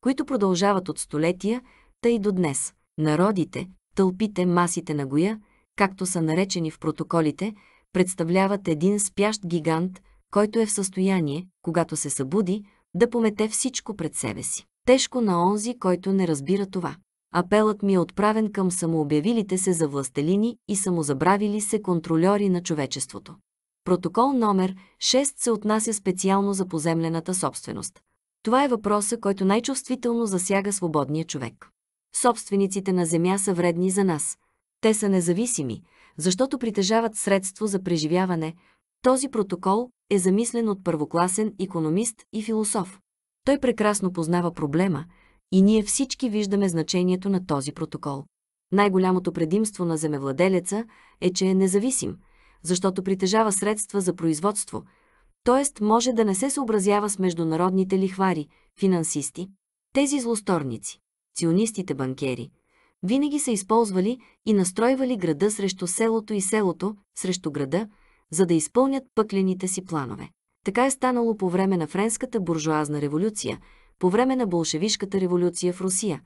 които продължават от столетия тъй до днес. Народите, тълпите, масите на Гоя, както са наречени в протоколите, представляват един спящ гигант, който е в състояние, когато се събуди, да помете всичко пред себе си. Тежко на онзи, който не разбира това. Апелът ми е отправен към самообявилите се за властелини и самозабравили се контрольори на човечеството. Протокол номер 6 се отнася специално за поземлената собственост. Това е въпроса, който най-чувствително засяга свободния човек собствениците на земя са вредни за нас. Те са независими, защото притежават средство за преживяване. Този протокол е замислен от първокласен економист и философ. Той прекрасно познава проблема и ние всички виждаме значението на този протокол. Най-голямото предимство на земевладелеца е, че е независим, защото притежава средства за производство, т.е. може да не се съобразява с международните лихвари, финансисти, тези злосторници ционистите банкери, винаги са използвали и настройвали града срещу селото и селото срещу града, за да изпълнят пъклените си планове. Така е станало по време на Френската буржуазна революция, по време на болшевишката революция в Русия,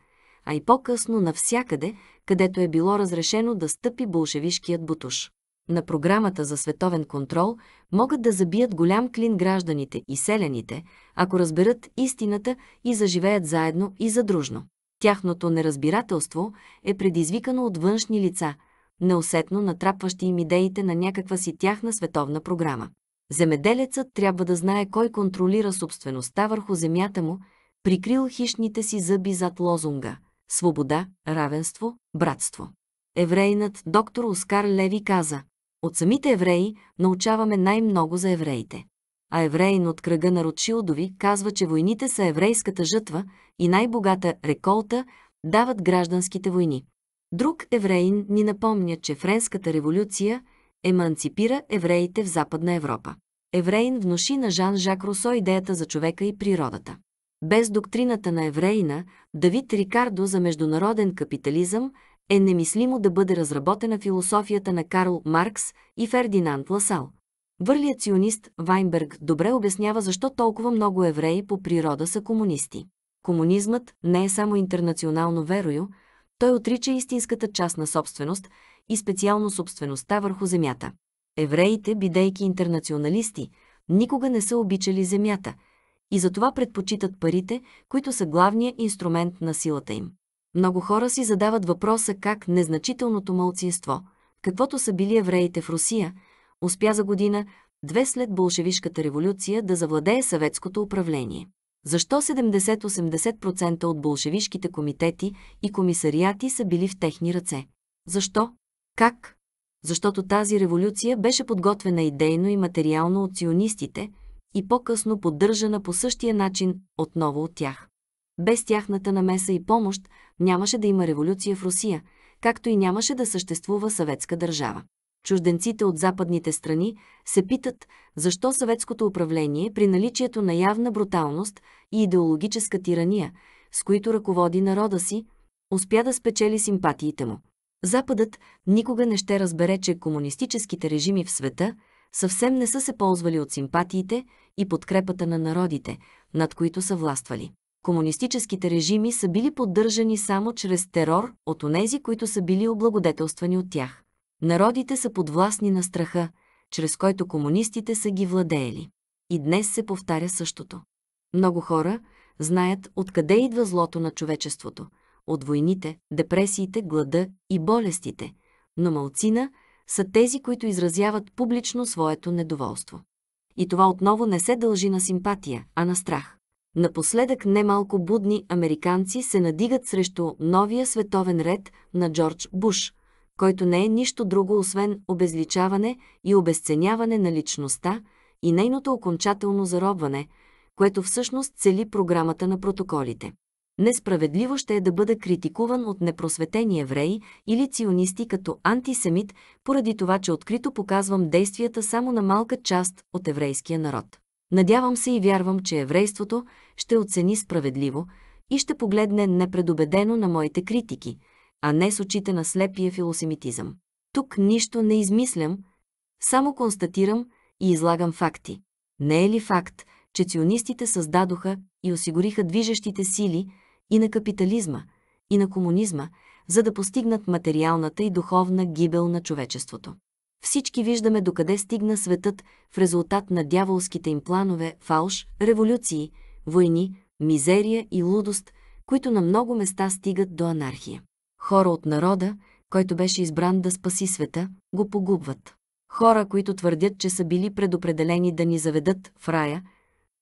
а и по-късно навсякъде, където е било разрешено да стъпи болшевишкият бутуш. На програмата за световен контрол могат да забият голям клин гражданите и селяните, ако разберат истината и заживеят заедно и задружно. Тяхното неразбирателство е предизвикано от външни лица, неусетно натрапващи им идеите на някаква си тяхна световна програма. Земеделецът трябва да знае кой контролира собствеността върху земята му, прикрил хищните си зъби зад лозунга «Свобода, равенство, братство». Еврейнат доктор Оскар Леви каза, от самите евреи научаваме най-много за евреите а евреин от кръга на Ротшилдови казва, че войните са еврейската жътва и най-богата реколта дават гражданските войни. Друг евреин ни напомня, че Френската революция еманципира евреите в Западна Европа. Евреин внуши на Жан-Жак Русо идеята за човека и природата. Без доктрината на евреина, Давид Рикардо за международен капитализъм е немислимо да бъде разработена философията на Карл Маркс и Фердинанд Ласал – Върлият сионист Вайнберг добре обяснява защо толкова много евреи по природа са комунисти. Комунизмът не е само интернационално верою, той отрича истинската частна собственост и специално собствеността върху земята. Евреите, бидейки интернационалисти, никога не са обичали земята и затова предпочитат парите, които са главният инструмент на силата им. Много хора си задават въпроса как незначителното мълцинство, каквото са били евреите в Русия – успя за година, две след болшевишката революция да завладее съветското управление. Защо 70-80% от болшевишките комитети и комисариати са били в техни ръце? Защо? Как? Защото тази революция беше подготвена идейно и материално от сионистите и по-късно поддържана по същия начин отново от тях. Без тяхната намеса и помощ нямаше да има революция в Русия, както и нямаше да съществува съветска държава. Чужденците от западните страни се питат, защо съветското управление при наличието на явна бруталност и идеологическа тирания, с които ръководи народа си, успя да спечели симпатиите му. Западът никога не ще разбере, че комунистическите режими в света съвсем не са се ползвали от симпатиите и подкрепата на народите, над които са властвали. Комунистическите режими са били поддържани само чрез терор от онези, които са били облагодетелствани от тях. Народите са подвластни на страха, чрез който комунистите са ги владеели. И днес се повтаря същото. Много хора знаят откъде идва злото на човечеството – от войните, депресиите, глада и болестите, но малцина са тези, които изразяват публично своето недоволство. И това отново не се дължи на симпатия, а на страх. Напоследък немалко будни американци се надигат срещу новия световен ред на Джордж Буш – който не е нищо друго освен обезличаване и обесценяване на личността и нейното окончателно заробване, което всъщност цели програмата на протоколите. Несправедливо ще е да бъде критикуван от непросветени евреи или ционисти като антисемит, поради това, че открито показвам действията само на малка част от еврейския народ. Надявам се и вярвам, че еврейството ще оцени справедливо и ще погледне непредобедено на моите критики – а не с очите на слепия филосемитизъм. Тук нищо не измислям, само констатирам и излагам факти. Не е ли факт, че ционистите създадоха и осигуриха движещите сили и на капитализма, и на комунизма, за да постигнат материалната и духовна гибел на човечеството? Всички виждаме докъде стигна светът в резултат на дяволските им планове, фалш, революции, войни, мизерия и лудост, които на много места стигат до анархия. Хора от народа, който беше избран да спаси света, го погубват. Хора, които твърдят, че са били предопределени да ни заведат в рая,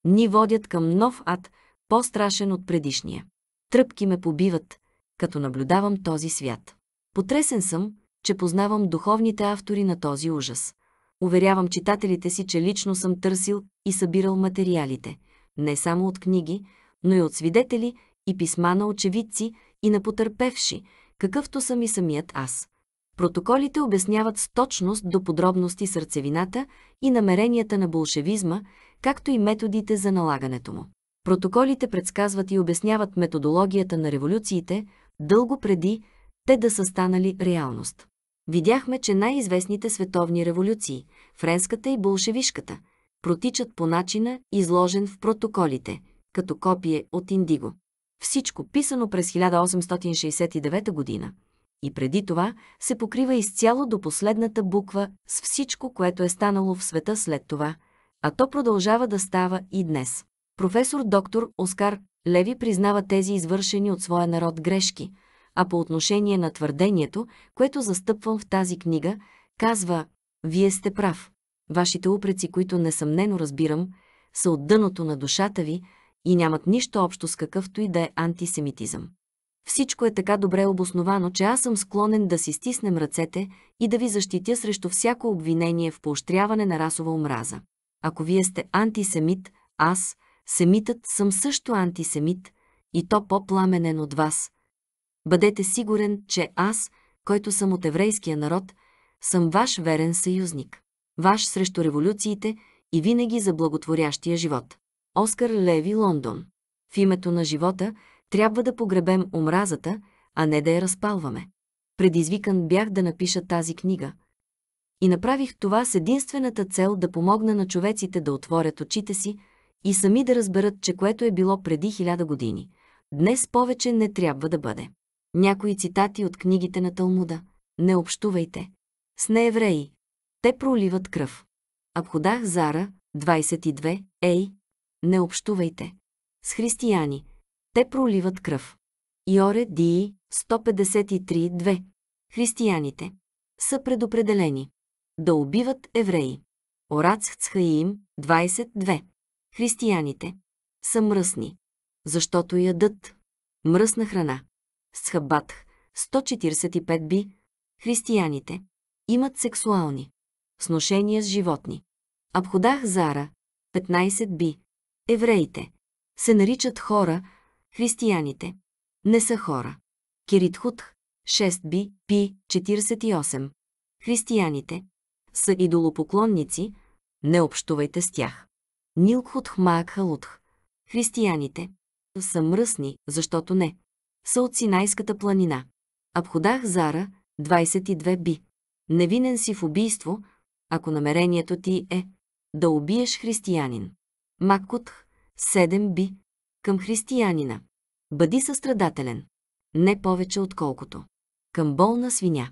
ни водят към нов ад, по-страшен от предишния. Тръпки ме побиват, като наблюдавам този свят. Потресен съм, че познавам духовните автори на този ужас. Уверявам читателите си, че лично съм търсил и събирал материалите, не само от книги, но и от свидетели и писма на очевидци и на потърпевши, какъвто съм и самият аз. Протоколите обясняват с точност до подробности сърцевината и намеренията на болшевизма, както и методите за налагането му. Протоколите предсказват и обясняват методологията на революциите дълго преди те да са станали реалност. Видяхме, че най-известните световни революции – френската и болшевишката – протичат по начина, изложен в протоколите, като копие от индиго. Всичко, писано през 1869 година и преди това, се покрива изцяло до последната буква с всичко, което е станало в света след това, а то продължава да става и днес. Професор доктор Оскар Леви признава тези извършени от своя народ грешки, а по отношение на твърдението, което застъпвам в тази книга, казва «Вие сте прав. Вашите упреци, които несъмнено разбирам, са от дъното на душата ви, и нямат нищо общо с какъвто и да е антисемитизъм. Всичко е така добре обосновано, че аз съм склонен да си стиснем ръцете и да ви защитя срещу всяко обвинение в поощряване на расова омраза. Ако вие сте антисемит, аз, семитът, съм също антисемит и то по-пламенен от вас. Бъдете сигурен, че аз, който съм от еврейския народ, съм ваш верен съюзник, ваш срещу революциите и винаги за благотворящия живот. Оскар Леви Лондон. В името на живота трябва да погребем омразата, а не да я разпалваме. Предизвикан бях да напиша тази книга. И направих това с единствената цел да помогна на човеците да отворят очите си и сами да разберат, че което е било преди хиляда години, днес повече не трябва да бъде. Някои цитати от книгите на Талмуда. Не общувайте. С неевреи. Те проливат кръв. Абходах Зара, 22, Ей, не общувайте. С християни. Те проливат кръв. Йоре Дии 153.2 Християните са предопределени да убиват евреи. Орац Цхаим 22 Християните са мръсни, защото ядат мръсна храна. Схабатх 145 би Християните имат сексуални сношения с животни. Абходах Зара 15 би Евреите се наричат хора, християните не са хора. Киритхутх 6 би, пи 48. Християните са идолопоклонници, не общувайте с тях. Нилкхутх Маакхалутх. Християните са мръсни, защото не. Са от Синайската планина. Абходах Зара 22 би. Невинен си в убийство, ако намерението ти е да убиеш християнин. Макотх 7 би, към християнина. Бъди състрадателен. Не повече отколкото. Към болна свиня.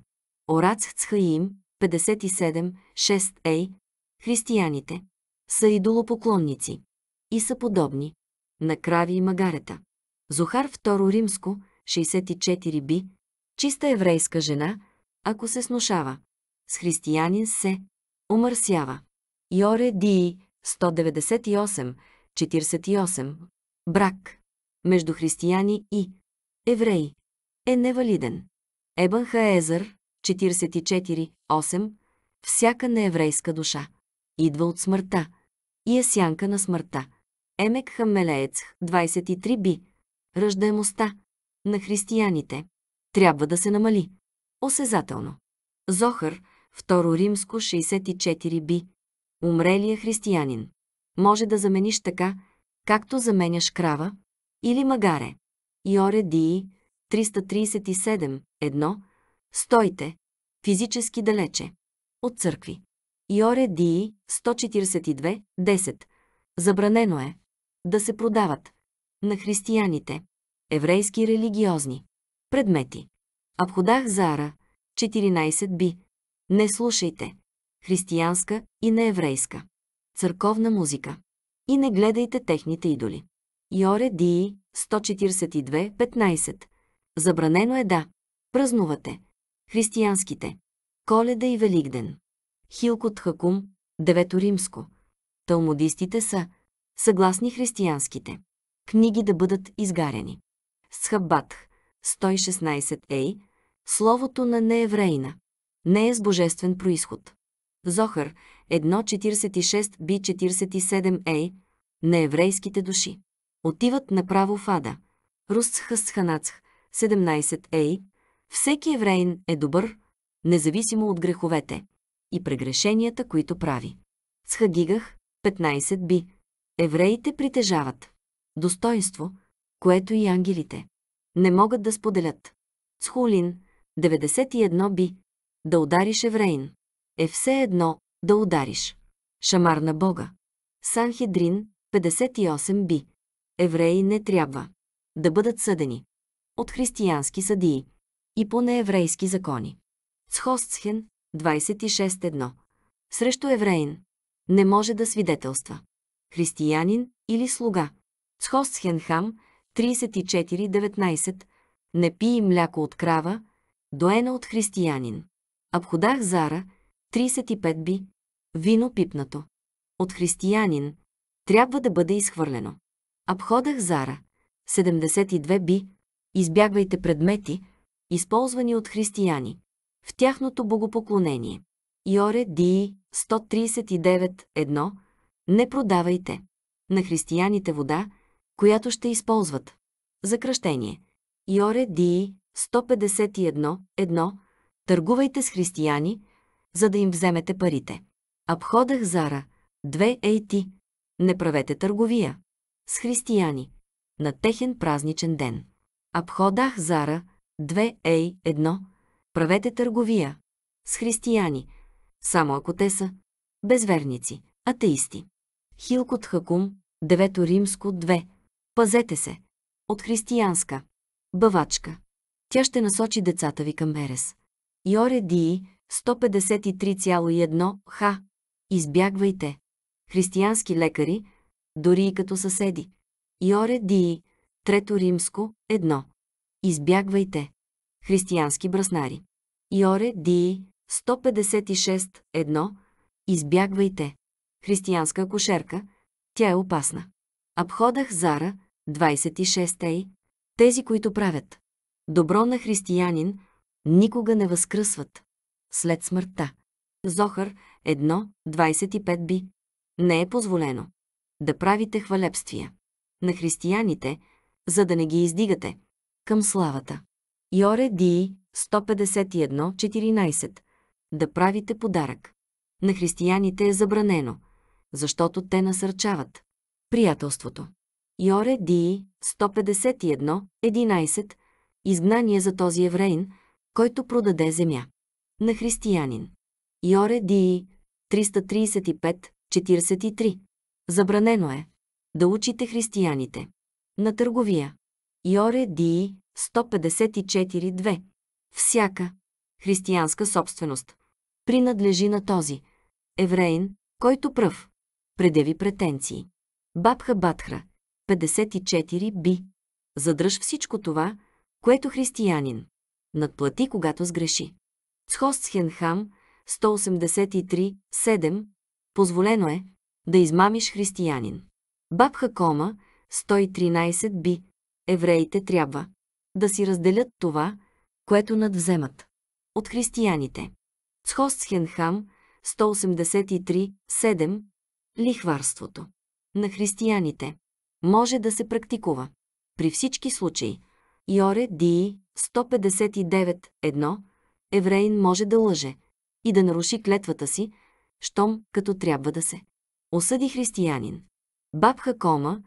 Орац Цхаим 57 6a Християните са идолопоклонници и са подобни на крави и магарета. Зохар II Римско 64 би чиста еврейска жена, ако се снушава. С християнин се омърсява. Йоре Дии 198, 48. Брак между християни и евреи е невалиден. Ебан Хаезър, 44, 8. Всяка нееврейска душа идва от смъртта и е сянка на смъртта. Емек Хамелеец, 23 би. Ръждаемостта на християните трябва да се намали. Осезателно. Зохър, 2 римско, 64 би умрелия християнин. Може да замениш така, както заменяш крава или магаре. Йоре Дии 337 1 Стойте физически далече от църкви. Йоре Дии 142 10 Забранено е да се продават на християните еврейски религиозни предмети. Абходах Зара 14 би. Не слушайте християнска и на еврейска. Църковна музика. И не гледайте техните идоли. Йоре Дии 142.15 Забранено е да празнувате християнските Коледа и Великден. Хилкот Хакум 9 римско. Талмудистите са съгласни християнските. Книги да бъдат изгарени. Схаббатх 116 ей Словото на нееврейна не е с божествен происход. Зохар 1.46 би 47а е, на еврейските души. Отиват направо в Ада. Русцхъсханацх 17а е, Всеки евреин е добър, независимо от греховете и прегрешенията, които прави. Схагигах 15 би. Евреите притежават достоинство, което и ангелите не могат да споделят. Схулин 91 би. Да удариш евреин е все едно да удариш. Шамар на Бога. Санхедрин 58 би. Евреи не трябва да бъдат съдени от християнски съдии и по нееврейски закони. Цхостсхен 26.1 Срещу евреин не може да свидетелства. Християнин или слуга. хам, 34.19 Не пи мляко от крава, доена от християнин. Абходах Зара 35 би. Вино пипнато. От християнин. Трябва да бъде изхвърлено. Обходах Зара. 72 би. Избягвайте предмети, използвани от християни. В тяхното богопоклонение. Йоре Дии 139.1. Не продавайте на християните вода, която ще използват. Закръщение. Йоре Дии 151.1. Търгувайте с християни, за да им вземете парите. Обходах Зара. Две ей ти. Не правете търговия. С християни. На техен празничен ден. Обходах Зара. Две ей едно. Правете търговия. С християни. Само ако те са безверници, атеисти. Хилкот Хакум, Девето римско две. Пазете се. От християнска. Бавачка. Тя ще насочи децата ви към Мерес. Йоре Дии, 153,1 Ха. Избягвайте. Християнски лекари, дори и като съседи. Йоре Дии, Трето римско, 1. Избягвайте. Християнски браснари. Йоре Дии, 156, 1. Избягвайте. Християнска кошерка. тя е опасна. Обходах Зара, 26 ей. Тези, които правят добро на християнин, никога не възкръсват след смъртта. Зохар 1.25 би. Не е позволено да правите хвалепствия на християните, за да не ги издигате към славата. Йоре Дии 151.14 Да правите подарък. На християните е забранено, защото те насърчават приятелството. Йоре 151, 151.11 Изгнание за този евреин, който продаде земя на християнин. Йоре Дии 335-43. Забранено е да учите християните. На търговия. Йоре Дии 154-2. Всяка християнска собственост принадлежи на този евреин, който пръв предяви претенции. Бабха Батхра 54 би. Задръж всичко това, което християнин надплати, когато сгреши. С 183. 183.7 позволено е да измамиш християнин. Бабха Кома 113 би. Евреите трябва да си разделят това, което надвземат от християните. С Хостсхенхам 183.7 лихварството на християните може да се практикува при всички случаи. Йоре Дии 159.1 евреин може да лъже и да наруши клетвата си, щом като трябва да се. Осъди християнин. Бабха Кома,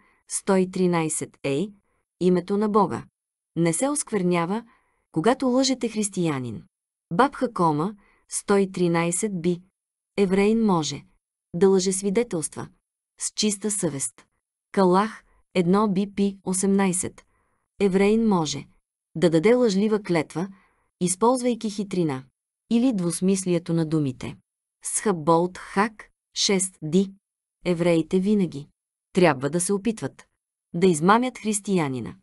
113 Ей, името на Бога. Не се осквернява, когато лъжете християнин. Бабха Кома, 113 Би. Евреин може да лъже свидетелства с чиста съвест. Калах, 1 Пи, 18. Евреин може да даде лъжлива клетва, използвайки хитрина или двусмислието на думите. Схаболт Хак 6 Ди. Евреите винаги трябва да се опитват да измамят християнина.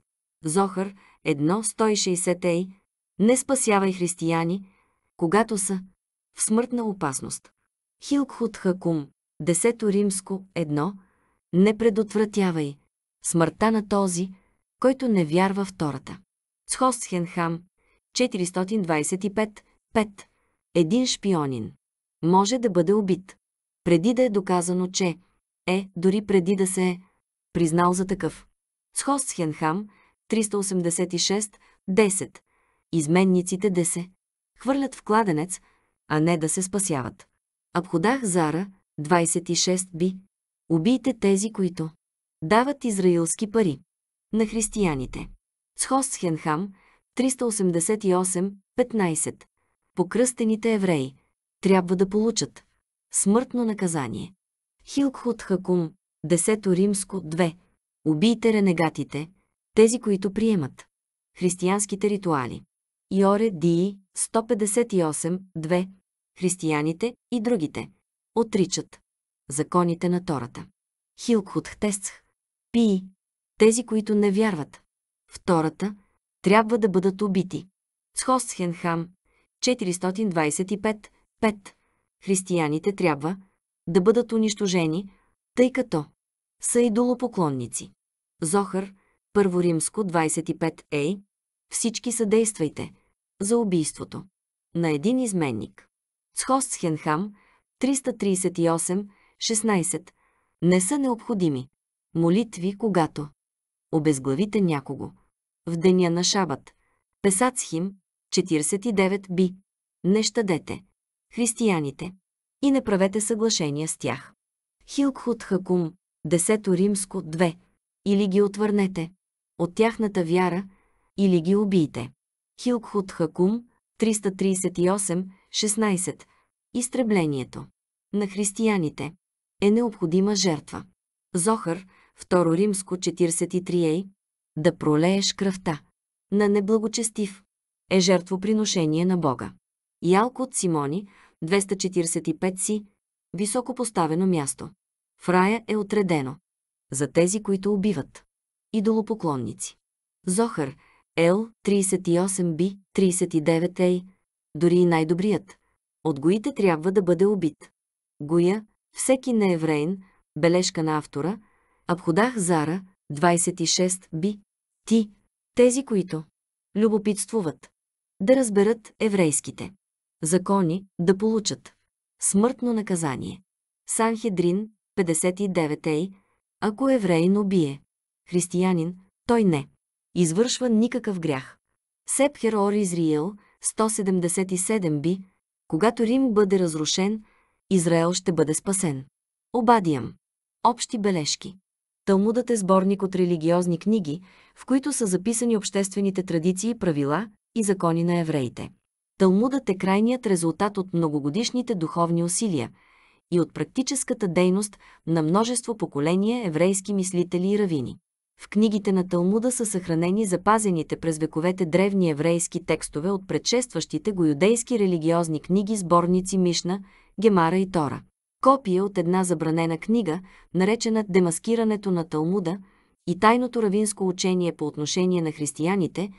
Зохар 1.160 Ей. Не спасявай християни, когато са в смъртна опасност. Хилкхут Хакум 10 Римско 1. Не предотвратявай смъртта на този, който не вярва втората. Схостхенхам 425, 5. Един шпионин може да бъде убит. Преди да е доказано, че е, дори преди да се е признал за такъв. Схостхенхам 386, 10. Изменниците да се хвърлят в кладенец, а не да се спасяват. Абходах Зара 26 би. Убийте тези, които дават израилски пари на християните. Схостхенхам 386 388, 15. Покръстените евреи трябва да получат смъртно наказание. Хилкхот Хакум, 10 римско 2. Убийте ренегатите, тези, които приемат християнските ритуали. Йоре Дии, 158, 2. Християните и другите отричат законите на Тората. Хилкхот Хтесцх, Пи. тези, които не вярват. Втората, трябва да бъдат убити. Схосхенхам 425-5 Християните трябва да бъдат унищожени, тъй като са идолопоклонници. Зохър, Първо римско 25 Ей, всички съдействайте за убийството на един изменник. Схосхенхам 338-16 Не са необходими молитви, когато обезглавите някого – в деня на Шабат. Песацхим 49 би. Не щадете. Християните. И не правете съглашения с тях. Хилкхут Хакум 10 римско 2. Или ги отвърнете от тяхната вяра, или ги убийте. Хилкхут Хакум 338 16. Изтреблението на християните е необходима жертва. Зохър, 2 римско 43 ей, да пролееш кръвта на неблагочестив е жертвоприношение на Бога. Ялко от Симони, 245 си, високо поставено място. В рая е отредено за тези, които убиват. Идолопоклонници. Зохър, Л, 38Б, 39А, дори и най-добрият. От гоите трябва да бъде убит. Гоя, всеки еврейн, бележка на автора, Абходах Зара, 26 би, ти, тези, които любопитствуват, да разберат еврейските закони, да получат смъртно наказание. Санхедрин 59ей, ако евреин убие християнин, той не извършва никакъв грях. Сепхер Ор Изриел 177 би, когато Рим бъде разрушен, Израел ще бъде спасен. Обадиям. Общи бележки. Талмудът е сборник от религиозни книги, в които са записани обществените традиции, правила и закони на евреите. Талмудът е крайният резултат от многогодишните духовни усилия и от практическата дейност на множество поколения еврейски мислители и равини. В книгите на Талмуда са съхранени запазените през вековете древни еврейски текстове от предшестващите го юдейски религиозни книги сборници Мишна, Гемара и Тора копие от една забранена книга, наречена Демаскирането на Талмуда и тайното равинско учение по отношение на християните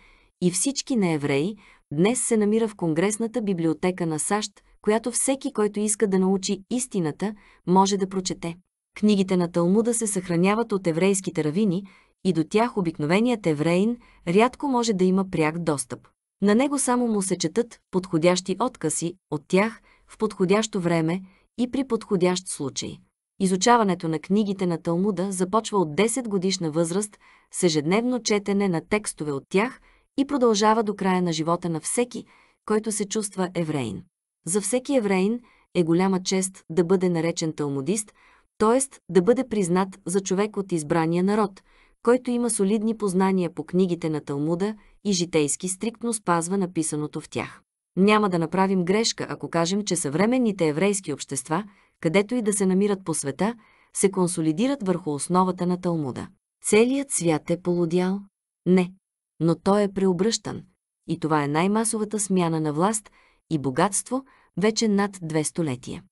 и всички неевреи, днес се намира в Конгресната библиотека на САЩ, която всеки, който иска да научи истината, може да прочете. Книгите на Талмуда се съхраняват от еврейските равини и до тях обикновеният евреин рядко може да има пряк достъп. На него само му се четат подходящи откази от тях в подходящо време и при подходящ случай. Изучаването на книгите на Талмуда започва от 10 годишна възраст с ежедневно четене на текстове от тях и продължава до края на живота на всеки, който се чувства евреин. За всеки евреин е голяма чест да бъде наречен талмудист, т.е. да бъде признат за човек от избрания народ, който има солидни познания по книгите на Талмуда и житейски стриктно спазва написаното в тях. Няма да направим грешка, ако кажем, че съвременните еврейски общества, където и да се намират по света, се консолидират върху основата на Талмуда. Целият свят е полудял? Не, но той е преобръщан. И това е най-масовата смяна на власт и богатство вече над две столетия.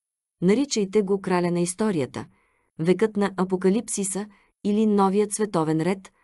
Наричайте го краля на историята, векът на апокалипсиса или новият световен ред –